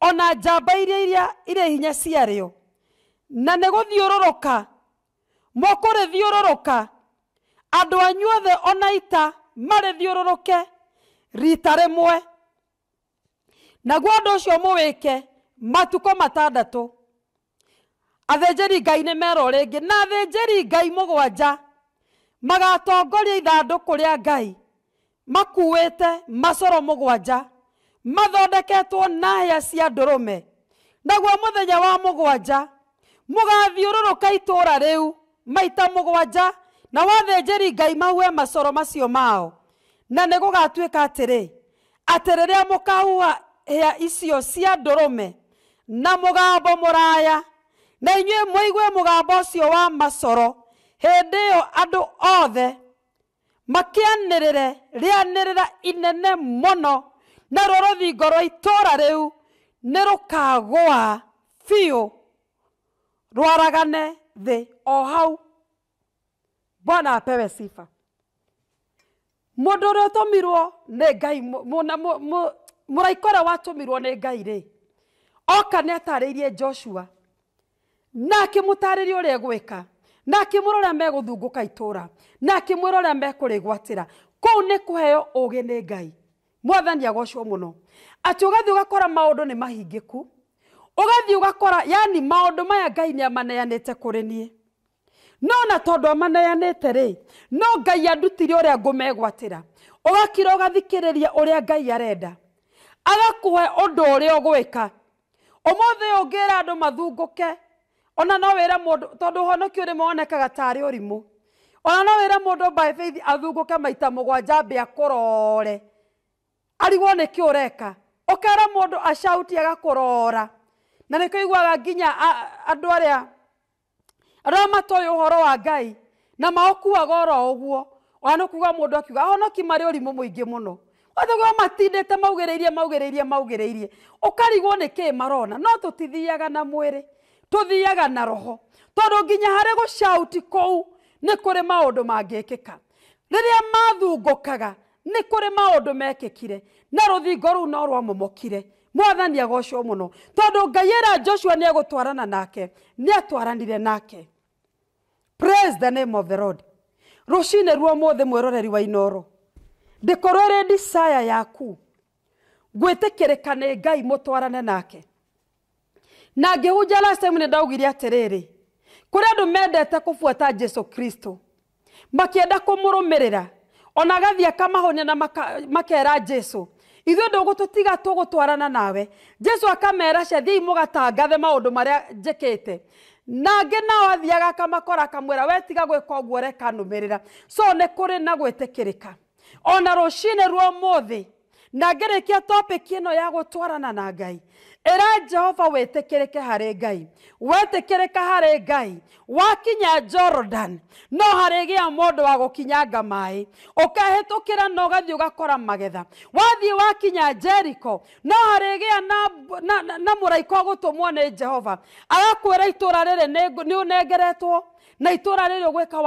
ona njamba iria iria irä hinya ciario na nä gå thiå rå rå ka rä thiå rå rå ka andå anyu othe ona ita marä thiå rita rä mwe naguo andå å cio ũndũ ũcio mũwĩke matukũ matandatũ athĩnjĩri ngai nä nĩ rä ngä na athĩnjĩri ngai må gwanja magatongoria ithandå kå rä a ngai makuä te macoro må gwanja mathondeketwo na hä a cia ndå rå me naguo må thenya wa må må gwanja gathiå rå rå ka itå ra rä u maita må gwanja na wathĩnjĩri ngai maue macoro macio mao na nĩ gũgatuĩka atĩrĩ atĩ rĩrĩa mũkaua hĩa icio cia ndũrũme na mũgambo mũraya na inyuĩ mũigue mũgambo ũcio wa macoro hĩndĩ ĩyo andũ othe makĩanĩrĩre rĩanĩrĩra inene mũno naruo rũthingo rwa itũũra rĩu nĩ rũkagũa biũ rwaragane thĩ o hau Bwana apewe sifa. Mundu uria utumirwo ni ngai muraika uria watumirwo ni ngai ri oka ni atariirie Joshua na akimutariria uria egwika na akimwira uria meguthunguka itura na ra uria nä kå heo å gä nä ngai mwathani agocwo muno ati ugathii ugakora maundu ni mahingiku ugathii ugakora yani ndå maya ngai nä amaneanä te kå rä nie no na tondu te rä no ngai andutire å rä a ngå megwatä ra uria ngumegwatira å ugathikiriria uria ngai arenda agakuhe undu uria ugwika umuthi ungira andu mathunguke ona no wira mundu tondu uhonokio rimwe wonekaga å urimu ona no wira mundu by faith athunguke maita mugwanja mbe akurore arigwo nä kä å reka å kera må ndå acauti rora na nä kå iguaga nginya andå arä a arĩa matoĩ ũhoro wa ngai na maũkuaga oro ũguo ona kuga mundu akiuga ahonoki marĩ ũrimũ mũingĩ mũno ũthogwo matindĩte maugĩrĩirie maugĩrĩirie maugĩrĩirie ukarigwo nĩ kĩĩ marona no tũtithiaga na mwiri tũthiaga na roho tondũ nginya harĩ gũcauti kũu ni kuri maundu mangĩkĩka rĩrĩa mathungukaga ni kuri maundu mekikire na rũthingo rũu no rwamomokire mwathani agocwo mũno tondũ ngai ĩra joshua ni egũtwarana nake ni atwaranire nake praise the name of the lord rucine ruo muthe mwiroreri wa inoro ndikorwo ri desire yaku ngwitikirika ni ngai mutwarane nake na ngihunja last time ni ndaugire atiriri kuri andu mendete kubuata jesu kristo makienda kumurumirira ona agathi akamahonia na makera jesu tå gå twarana nawe jesu akamera ciathiai a njä kä te na angä nao athiaga kamakora kamwera wetiga gwä ka å guo rekanumä rä ra so nä kå rä na gwä tä kä rä ka ona rå cinä ruo må thä na ngä topic ä no ya gå twarana na ngai ä jehova wä tä kä rä ke harä ngai wetä kä rä ka harä ngai wakinya jordan no harä gä a må ndå wa gå kinyanga maä å kahä tå kä ra na å gathiä å gakora magetha wathiä wakinya jeriko no harä gä a na, na, na, na må raika gå tå mwo nä jehova agakwä ra itå ra rä rä nä å nengeretwo na itura rä rä å gwä ka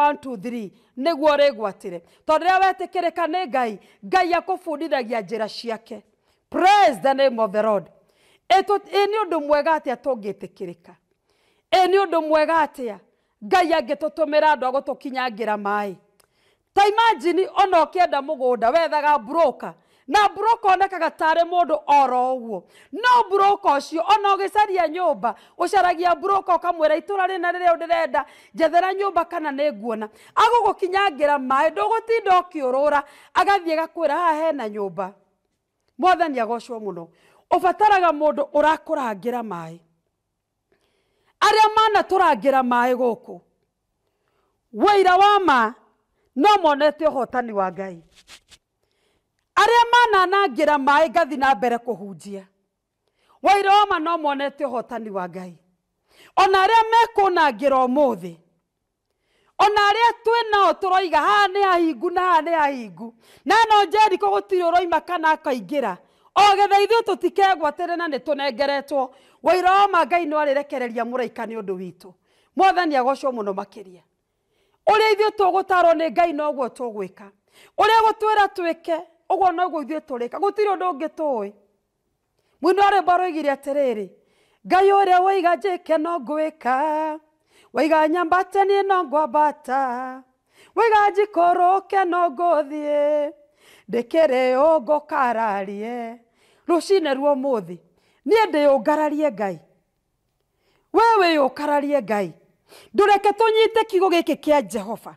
nä guo rä gwatire tondå rä rä a wetä rä ka nä ngai ngai akå bundithagia njä ra ciake nä å ndå mwega atä a tå ngä tä kä rä ka ä nä å ndå mwega atä a ngai angä tå tå mä ra andå agå tå kinyangä ra maä ta imajini ona å kä enda må gå nda wethaga broka na mbura tarä må ndå oro ũguo no broka ũcio ona å gä caria nyå ũgĩcaria nyũmba ũcaragia broka ũkamwĩra itũra rĩna rĩrĩa ũndĩrenda njethera nyũmba kana nĩ nguona agũgũkinyangĩra maĩ ndũgũtinda ũkĩũrũra agathiĩ gakwĩra haha hena nyũmba mwathani agocwo mũno ũbataraga mũndũ ũrakũrangĩra maĩ arĩa manatũrangĩra maĩ gũkũ ira wa ma no monete å hotani wa ngai arĩa mananangĩra mai ngathi na mbere kũhunjia wairoma no monete hotani wa ngai ona arĩa mekũnangĩra ũmũthĩ ona arĩa twĩnao tũroiga haha nĩ hahingu na haha nĩ hahingu na no jeri ko gũtirĩ ũroima kana akaingĩra o getha ithuĩ tũtikegwatĩre na nĩ tũnengeretwo waira oma ngai no arĩrekereria mũraika nĩ ũndũ witũ mwathani agocwo muno makiria ũrĩa ithu tũgũtarwo ni ngai noguo tũgwĩka ũrĩa gutwira twĩke uguo noguo ithuĩ tũrĩ ka gũtirĩ ũndũ ũngĩ tũĩ mũini wa rwĩmbo roigire atĩrĩrĩ ngai ũrĩa waiga njĩke no ngwĩka waiga nyambate niĩ no ngwambata waiga njikũrũke no ngũthiĩ ndĩkĩrĩ ũngũkararie rũcinĩ ruo mũthĩ niĩ ndĩũngararie ngai wee wĩyũkararie ngai ndũreke tũnyite kiugo gĩkĩ kĩa jehova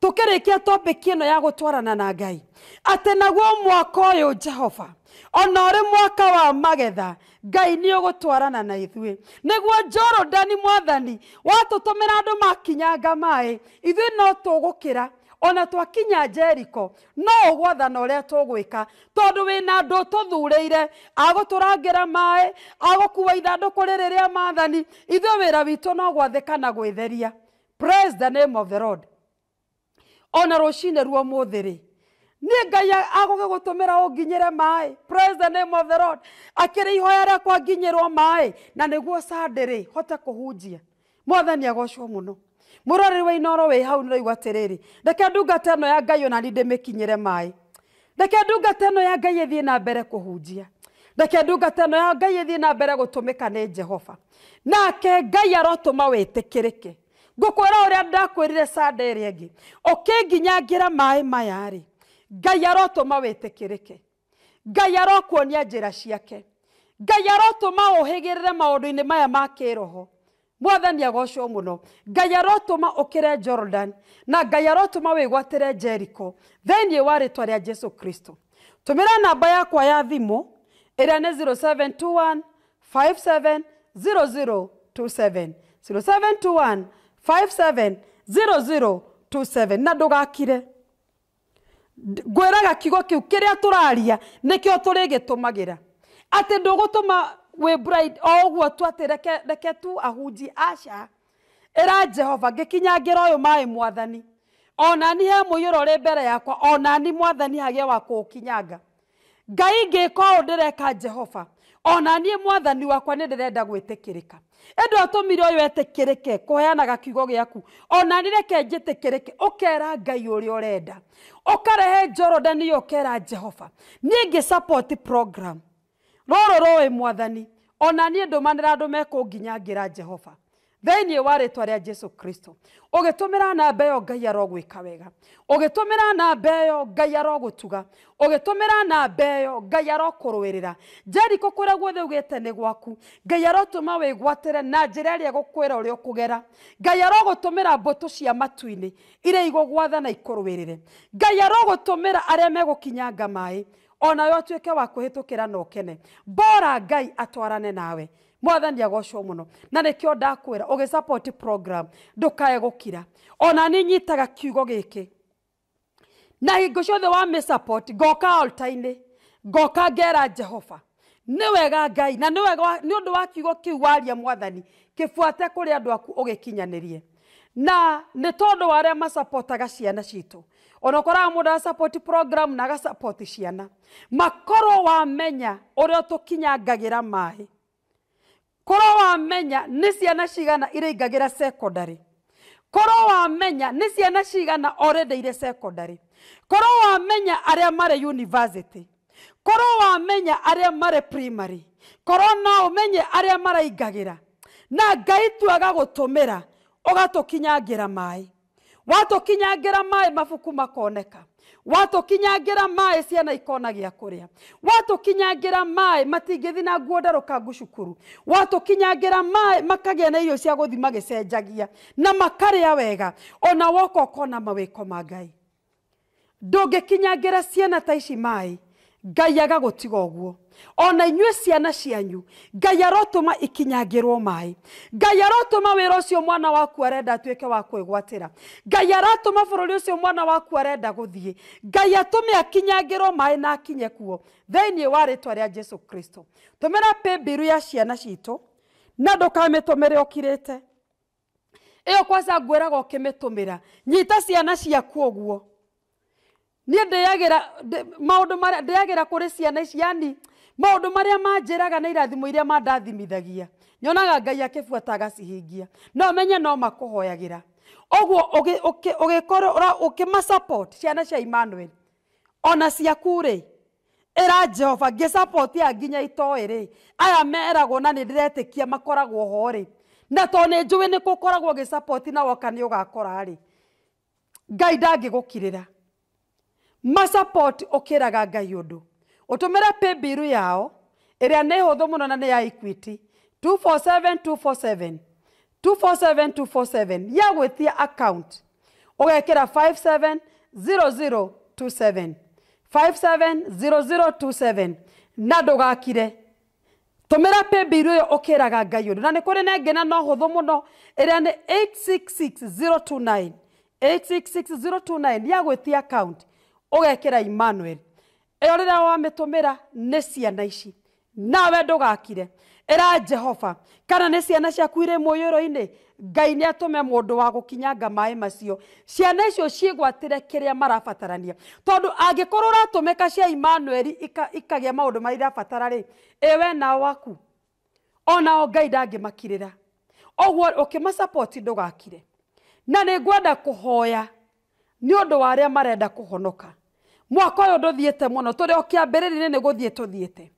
tukirikia topic ino ya gutwarana na ngai ati naguo mwaka uyu jehova ona uri mwaka wa magetha ngai nä å gå twarana na ithuä näguo jorodani mwathani watå tå mä ra andå makinyanga maä ithuä no tå gå kä ra ona twakinya jeriko no å gwathana å rä a tå gwä ka tondå wä na andå tå thurä ire agå tå rangä ra maä agå kuwa ithandå kå rä rä rä a maathani ithuä wä ra witå no kana gwä praise the name of the lord ona rucine ruo muthiri nä ngai agågä unginyire mai praise the name of the lord akire ihoya rä kwa nginyä mai na niguo guo candä rä hote kå hunjia mwathani agocwo må no wa inoro we hau ni roigwa atä rä reke ndungata ä ya ngai ona ni ndä mä kinyä reke ndungata ä ya ngai ä na mbere kå hunjia reke ndungata ä ya ngai ä na mbere gutumika ni mä jehova nake ngai arotå ma ngũkwĩra ũrĩa ndakwĩrire sanda ĩrĩa ĩngĩ ũkĩnginyangĩra maĩ maya rĩ ngai arotũma wĩtĩkĩrĩke ngai arokuonia njĩra ciake ngai arotũma ũhĩgĩrĩre maũndũ-inĩ maya ma kĩroho mwathani agocwo mũno ngai arotũma ũkĩre jordan na ngai arotũma wĩgwatĩre jeriko thĩinĩ wa rĩtwa rĩa jesu kristo tumira namba yakwa ya thimũ ĩrĩa nĩ 0721 570027 0721 570027 na ndugakire ngwiraga kiugo kiu kiria turaria nikio turigitumagira ati ndugutuma we bride o guo tu ati reke reke tu ahunji aca era jehova ngira uyu mai mwathani onani he muiyuro ri mbere yakwa onani mwathani hage wa kinyanga ngai ngika ndireka jehova onanie mwathani wakwa ni ndirenda gwitikirika atå mire å yå etä kä rä ke kå heanaga kiugo gä aku ona nĩ reke njä tä kä rä ke å kera ngai å å rä a ũrĩa ũrenda ũkarehe jorodani ĩyo ũkera jehova niĩ ngĩ support program rå rũĩ mwathani ona niä ndå manä ra andå mekå nginya ngä ra jehova thĩinĩ wa rĩtwa rĩa jesu kristo ũgĩtũmĩra namba ĩyo ngai arogwĩka wega ũgĩtũmĩra namba ĩyo ngai arogũtuga ũgĩtũmĩra namba ĩyo ngai arokũrũĩrĩra jeriko kũrĩa guothe ugĩte nĩ gwaku ngai arotũma wĩgwatĩre na njĩra ĩrĩa gũkwĩra ũrĩa ũkũgera ngai arogũtũmĩra mbũtũ cia matu-inĩ iria gwatha na ikũrũĩrĩre ngai arogũtũmĩra arĩa megũkinyanga maaĩ o nawe ũtuĩke wa kwĩhĩtũkĩra na ũkene mbora ngai atwarane nawe mwathani agocwo muno na nikio ndakwira ugi support program ndukae gukira ona ni nyitaga kiugo giki na hingo ciothe wa mi support ngoka altaini ngoka ngera jehova nä wega ngai na nä å ndå wa kiugo kä u waria mwathani kä buate kå rä andå aku å gä kinyanä na nä tondå wa arä a macapotaga ciana citå ona koraga må ndå program na agacapoti ciana makorwo wamenya å rä a tå kinyangagä ra maä korwo wamenya nä ciana cigana iraingagä ra secondary korwo wamenya nä ciana cigana orendeire secondary korwo wamenya arä a marä university korwo wamenya arä a marä primary korwo na å menye arä a maraingagä ra na ngai tuaga gå tå mä ra å gatå kinyangä ra maä watå kinyangä ra maä mabuku makoneka ra maä ciana ikona gĩa ra maä matingä thi na nguo ndarũkangu cukuru watũkinyangira maĩ makagĩa na irio cia magä cenjagia na a wega ona woka mawä ko ma ngai ra ciana ta ici maä ngai å guo ona inyue ciana cianyu ngai arotuma ikinyangirwo mai ngai arotuma wĩra ũcio mwana waku arenda atuĩke wa kwigwatira ngai aratuma bũrũri ũcio mwana waku arenda guthie ngai atume akinyangirwo mai na akinye kuo thĩinĩ wa rĩtwa rĩa jesu kristo pe biru ya ciana citũ na ndũkamĩtũmĩre ũkirĩte ĩyo kwanza ngwĩraga ũkĩmĩtũmĩra nyita ciana ciaku ũguo nie ndĩyagĩra maũndũ mara ndĩyagĩra kuri ciana ciani yani maundu maria manjiraga na irathimo iria mandathimithagia nyonaga ngai akibuataga cihingia no menye no makuhoyagira oguo ugikorwo ukimasupport ciana cia Emmanuel ona ciaku rĩ ĩra jehova ngĩcapoti ya nginya itoĩ aya meragwo na nĩ ndĩretĩkia makoragwo ho rĩ na to nĩ njũĩ nĩ kũkoragwo gĩcapoti na woka nĩ ũgakora rĩ ngai ndangĩgũkirĩra macapoti ũkĩraga ngai ũndũ utumire pay bill yao iria ni huthu muno na ni ya Equity 247 247 247 247 ya gwitia account ugekira 570027 570027 na ndugakire tumira pay bill iyo ukiraga ngai undu na ni kuri nengĩ na no huthu muno iria ni 866029 866029 ya gwitia account ugekira Emmanuel ä rä rä a wamä tå mä ra nä ciana ici nawe ndå gakire ä ra jehova kana nä ciana ciaku irä må yå ro-inä ngai nä atåme må ndå wa gå kinyanga maä macio ciana icio ciägwatä re kä rä a marabatarania tondå angä korwo å ratå mä ka cia imanueli ikagä a maå ndå marä irabatara rä ä we nao waku onao ngai ndangä makirä ra ũguo ũkĩmasapoti ndũgakire na nĩ ngwenda kũhoya nĩ ũndũ wa arĩa marenda kũhonoka mwaka å yå ndå thiä muno tå rä o kä ambä rä ri-inä nä gå thiä tå thiä te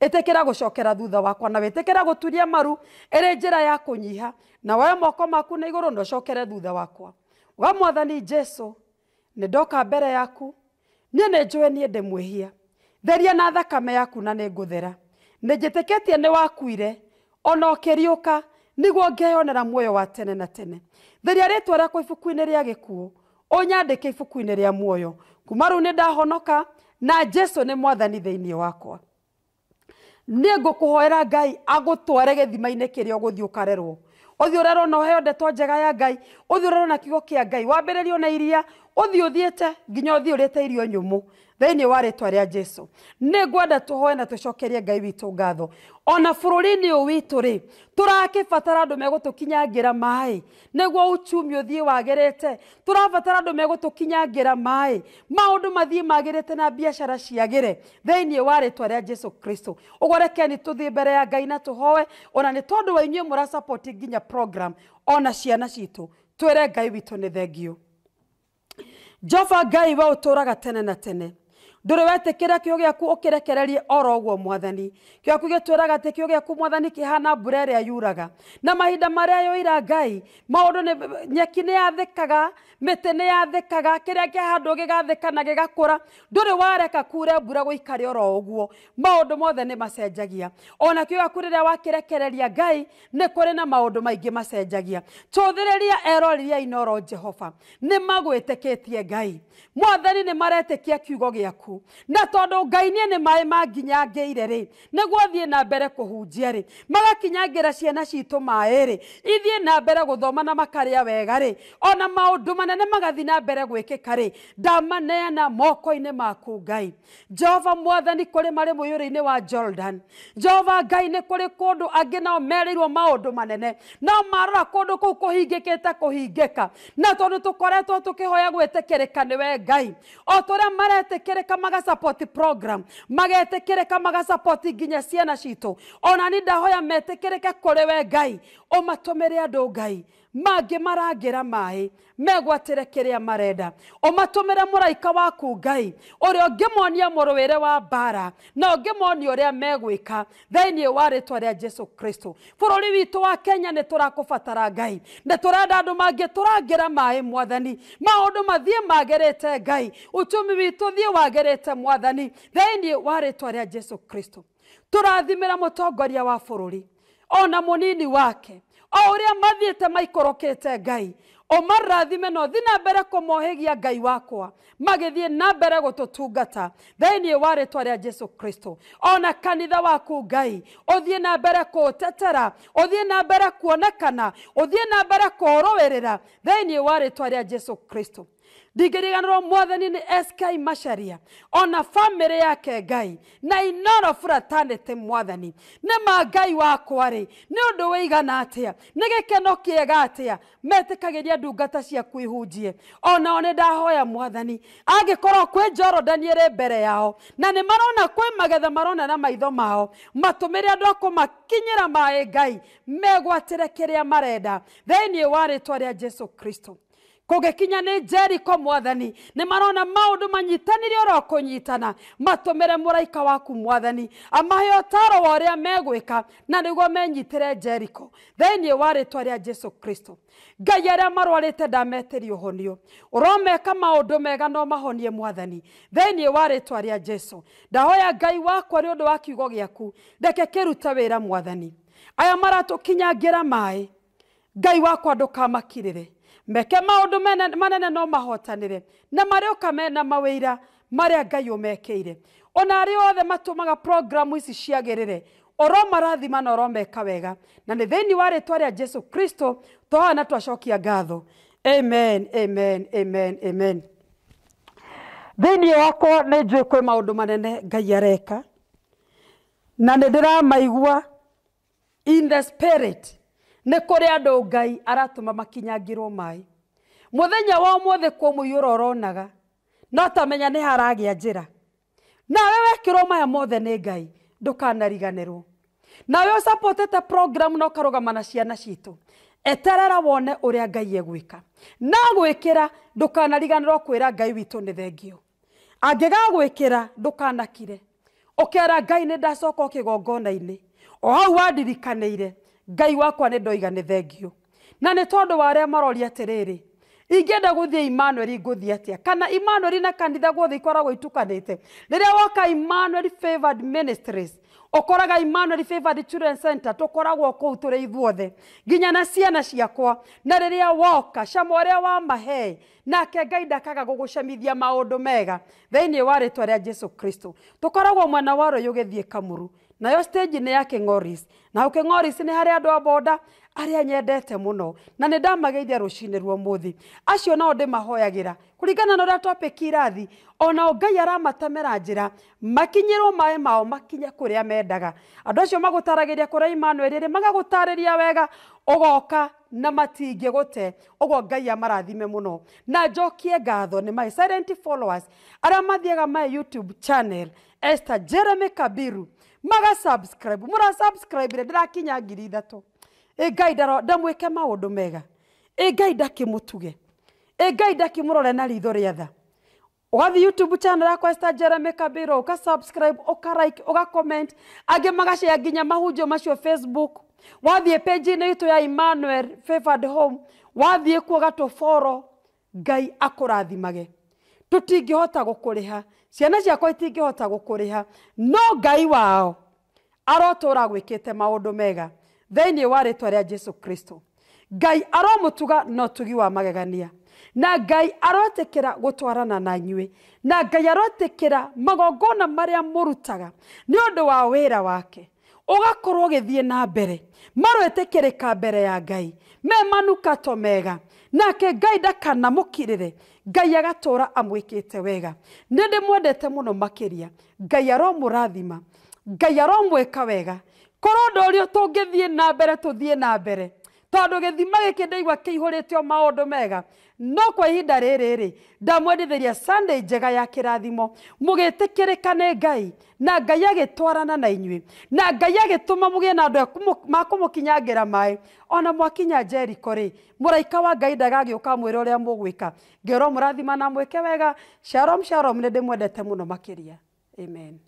ä tä kä ra gå cokera thutha wakwa na wä tä kä ra gå turia maru ä rä njä ra ya kå nyiha na woe moko maku na igå rå na å cokere thutha wakwa wa mwathani jesu nä ndoka mbere yaku niä nä njå niä ndä mwä hia theria na thakame yaku na nä ngå thera nä njä tä kä tie nä wakuire ona å kä riå ka niguo ngeyonera muoyo wa tene na tene theria rä twa rĩakwa ibuku-inä rĩa gĩkuũ ke ibuku-inĩ rĩa muoyo kuma rä u nä ndahonoka na jesu nä mwathani thä inä wakwa nä ngå kå hoera ngai agå tware gä thima-inä kä rä a å gå thiä å karerwo å thiä å rerwo na å heo ndeto njega ya ngai å thiä å rerwo na kiugo kä a ngai wambä rä rio na iria uthi uthiite nginya uthi urite irio nyumu thaini wa ritwa ria jesu nĩ ngwenda tuhoe na tũcokerie ngai witu ngatho ona bũrũri-inĩ ũyũ witũ-rĩ tũrakĩbatara andũ megũtũkinyangĩra maaĩ nĩguo uchumi ũthiĩ wagĩrĩte tũrabatara andũ megũtũkinyangĩra mai maundu mathiĩ magĩrĩte na biashara ciagire thaini wa ritwa ria jesu kristo ugoreke ni nĩ mbere ya ngai na tuhoe ona ni tondu wa mura mũrasapoti nginya program ona ciana citũ twere ngai witũ nĩ thengiũ jova ngai we ũtũraga tene na tene ndå wetä kä gäaku å kä rekererie oro guo mwathani kä gäaku gä twä raga atä kä gäaku mwathani kä hana mbura ä rä a yuraga na mahinda marä a ira ngai maå ndå nyeki nä yathä kaga mä tä nä yathä kaga kä rä a kä handå gä gathä kana gä gakå ra ndå wareka kure mbura gå ikare oro å guo maå ndå mothe nä macenjagia ona kä gäaku rä rä a wakä rekereria ngai nä kå rä na maå ndå maingä macenjagia tå thä rä ria eroriria inoro jehova nä magwä tä kä tie ngai mwathani nä maretä kia kiugo gä aku waku na tondu ngainie nä maä manginyangäire rä nä thiä na mbere kå hunjia rä magakinyangä ciana citå maä rä ithiä na mbere gå thoma na makarä wega rä ona maå ndå manene magathiä na mbere gwä kä ka rä ndamaneana moko-inä maku ngai jehova mwathani kå rä marä må yå rä-inä wa jordan jehova ngai nä kå rä kå ndå angä nao merä maå ndå manene no marora kå ndå kå u kå hingä kä te kå hingä ka na tondå tå koretwo tå kä hoya gwä tä kä rä ka nä we ngai o tå rä a maretä kä rä ka magasapoti program magetĩkĩrĩka magasapoti nginya ciana citũ ona ni ndahoya metĩkĩrĩke kũrĩ we ngai ũmatũmĩre andũ ngai mangä marangä ra maä megwatä re kä rä a marenda å matå mä re må raika waku ngai å rä a å ngä monia må rå re wa mbara na å ngä monia å rä a megwä ka thäinä wa rä twa rä a jesu kristo bå rå ri witå wa kenya nä tå rakå batara ngai nä tå renda andå mangä tå rangä ra maä mwathani maå ndå mathiä magerä te ngai å tumi witå thiä wagerä te mwathani thäinä wa rä twa rä a jesu kristo tå rathimä ra må tongoria wa bå rå ri ona må nini wake o ũrĩa mathiĩte maikorokete ngai ũmarathime na ũthi na mbere kũmohĩgia ngai wakwa magĩthiĩ na mbere gũtũtungata thĩinĩ wa rĩtwa rĩa jesu kristo ona kanitha waku ngai ũthiĩ na mbere kũũtetera ũthiĩ na mbere kuonekana ũthiĩ na mbere kũũrũĩrĩra thĩinĩ wa rĩtwa rĩa jesu kristo ndigiriganirwo mwathani nä sk macaria ona bamä yake ngai na inoro buratanete mwathani nä ma ngai wakwa-rä nä å ndå wä igana atä nä gä keno kä atä metä kagä ria ndungata cia kwä onao nä ndahoya mwathani angä korwo kwä njorodani mbere yao na nä marona kwä magetha marona na maitho mao matå mä re andå akå makinyä ra maä ngai megwatä re kä rä a marenda thä wa twa a jesu kristo kugikinya ni jeriko mwathani ni marona maundu manyitanire oro kunyitana matumire muraika waku mwathani amahe utaro wa uria megwika na niguo menyitire jeriko thĩinĩ wa rĩtwa rĩa jesu kristo ngai arĩa marwarĩte ndametĩria ũhonio ũromeka maũndũ mega no mahonie mwathani thĩinĩ gai rĩtwa jesu ndahoya ngai wakwa nĩ ũndũ wa kiugo gĩaku reke kĩrute wĩra mwathani aya maratũkinyangira maĩ ngai wakwa ndũkamakirĩre meke maundu manene no mahotanire na marioka mena mawira maria ngai mekeire ona ari othe matumaga program ici ciagirire oro marathi na oro meka wega na nä thä inä wa rä jesu kristo twahoya na twacokia ngatho amen amen amen amen thä yako wakwa nä kwe kwä maå ndå manene ngai areka na nä ndä in the spirit nä kå rä andå ngai aratå ma makinyangä maä må thenya wa måthä kå må iyå roronaga no tamenya nä haragä a njä ra nawe wekä rwo maya mothe nä ngai ndå kanariganä rwo nawe å program na å karå na ciana citå eterera wone å rä a ngai egwä ka na gwä kä ra ndå kanariganä rwo kwä ra ngai witå nä thengio angä gagwä kä ra ndå kanakire å kera ngai nä ndacoka å kä gongona-inä o hau wandirikaniire ngai wakwa nä ndoigane thengiå na nä tondå wa arä a maroria atä rä ingäenda gå thiä imanueli ngå thiä atä kana imanueli na kanitha guothe ikoragwo itukanä te rä rä a woka imanueli favored ministries ũkoraga Emmanuel Favored Children Center tũkoragwo kũu tũrĩ ithuothe nginya na ciana ciakwa na rĩrĩa woka cama ũrĩa wa mahee nake ngai ndakaga gũgũcemithia maũndũ mega thĩinĩ wa rĩtwa rĩa jesu kristo tũkoragwo mwena wa rũĩ ũgĩthiĩ kamuru nayo stage ni ya kängoris na kängoris nä harä andå a bonda arä nyendete muno na ni ndamageithia rucine ruo muthi acio nao ndi mahoyagira kuringana kå ringana na å topic irathi onao ngai aramatemera njä ra makinyä rwo mao makinya kå rä a mendaga andå acio magutaragiria taragä ria ri magagutariria wega ugoka na matingä gå ugo ngai amarathime muno no na njokie ngatho my silent followers a mathiaga maä youtube channel esther jeremy kabiru maga subscribe mura subscribe re ndirakinya ngiri ithatu ä ngai ndamwä maå ndå mega ä ngai ndakä må tuge ä ngai ndakä na ritho rä etha youtube channel yakwa sta jeremy kabiro uka subscribe uka like uka comment angĩ magacea nginya mahunjio macio facebook wathiĩ page-inĩ ya emmanuel favored home wathiĩ kuo gatũboro ngai akũrathimage tũtingĩhota gũkũrĩha ciana ciakwa itingĩhota gũkũrĩha no ngai wao arotũra gwĩkĩte maũndũ mega thĩinĩ wa rĩtwa rĩa jesu kristo ngai aromũtuga na tugi wa magegania na ngai arotĩkĩra gũtwarana na inyuĩ na ngai arotĩkĩra magongona marĩa mũrutaga nĩ ũndũ wa wĩra wake ũgakorwo ũgĩthiĩ na mbere marwĩtĩkĩrĩka mbere ya ngai me manukato mega nake ngai ndakanamũkirĩre ngai agatora te wega nä ndä mwendete må no makä ria ngai aromå rathima ngai aromwika wega korwo ndu uria tungithie na mbere thiä na mbere tondå gä thima gä kä ndaigua kä ihå rä te o maå ndå mega no kwa ihinda rä rä rä ndamwendithä ria njega ya kä rathimo må gä tä kä rä ka nä ngai na ngai agĩtwarana na inyuĩ na ngai agĩtũma mũgĩe na andũ makũmũkinyangĩra maĩ ona mwakinya jeriko rĩ mũraika wa ngai ndagagĩũka mwĩre ũrĩa mũgwĩka ngero mũrathima na mwĩke wega shalom shalom nĩ ndĩmwendete mũno makĩria amen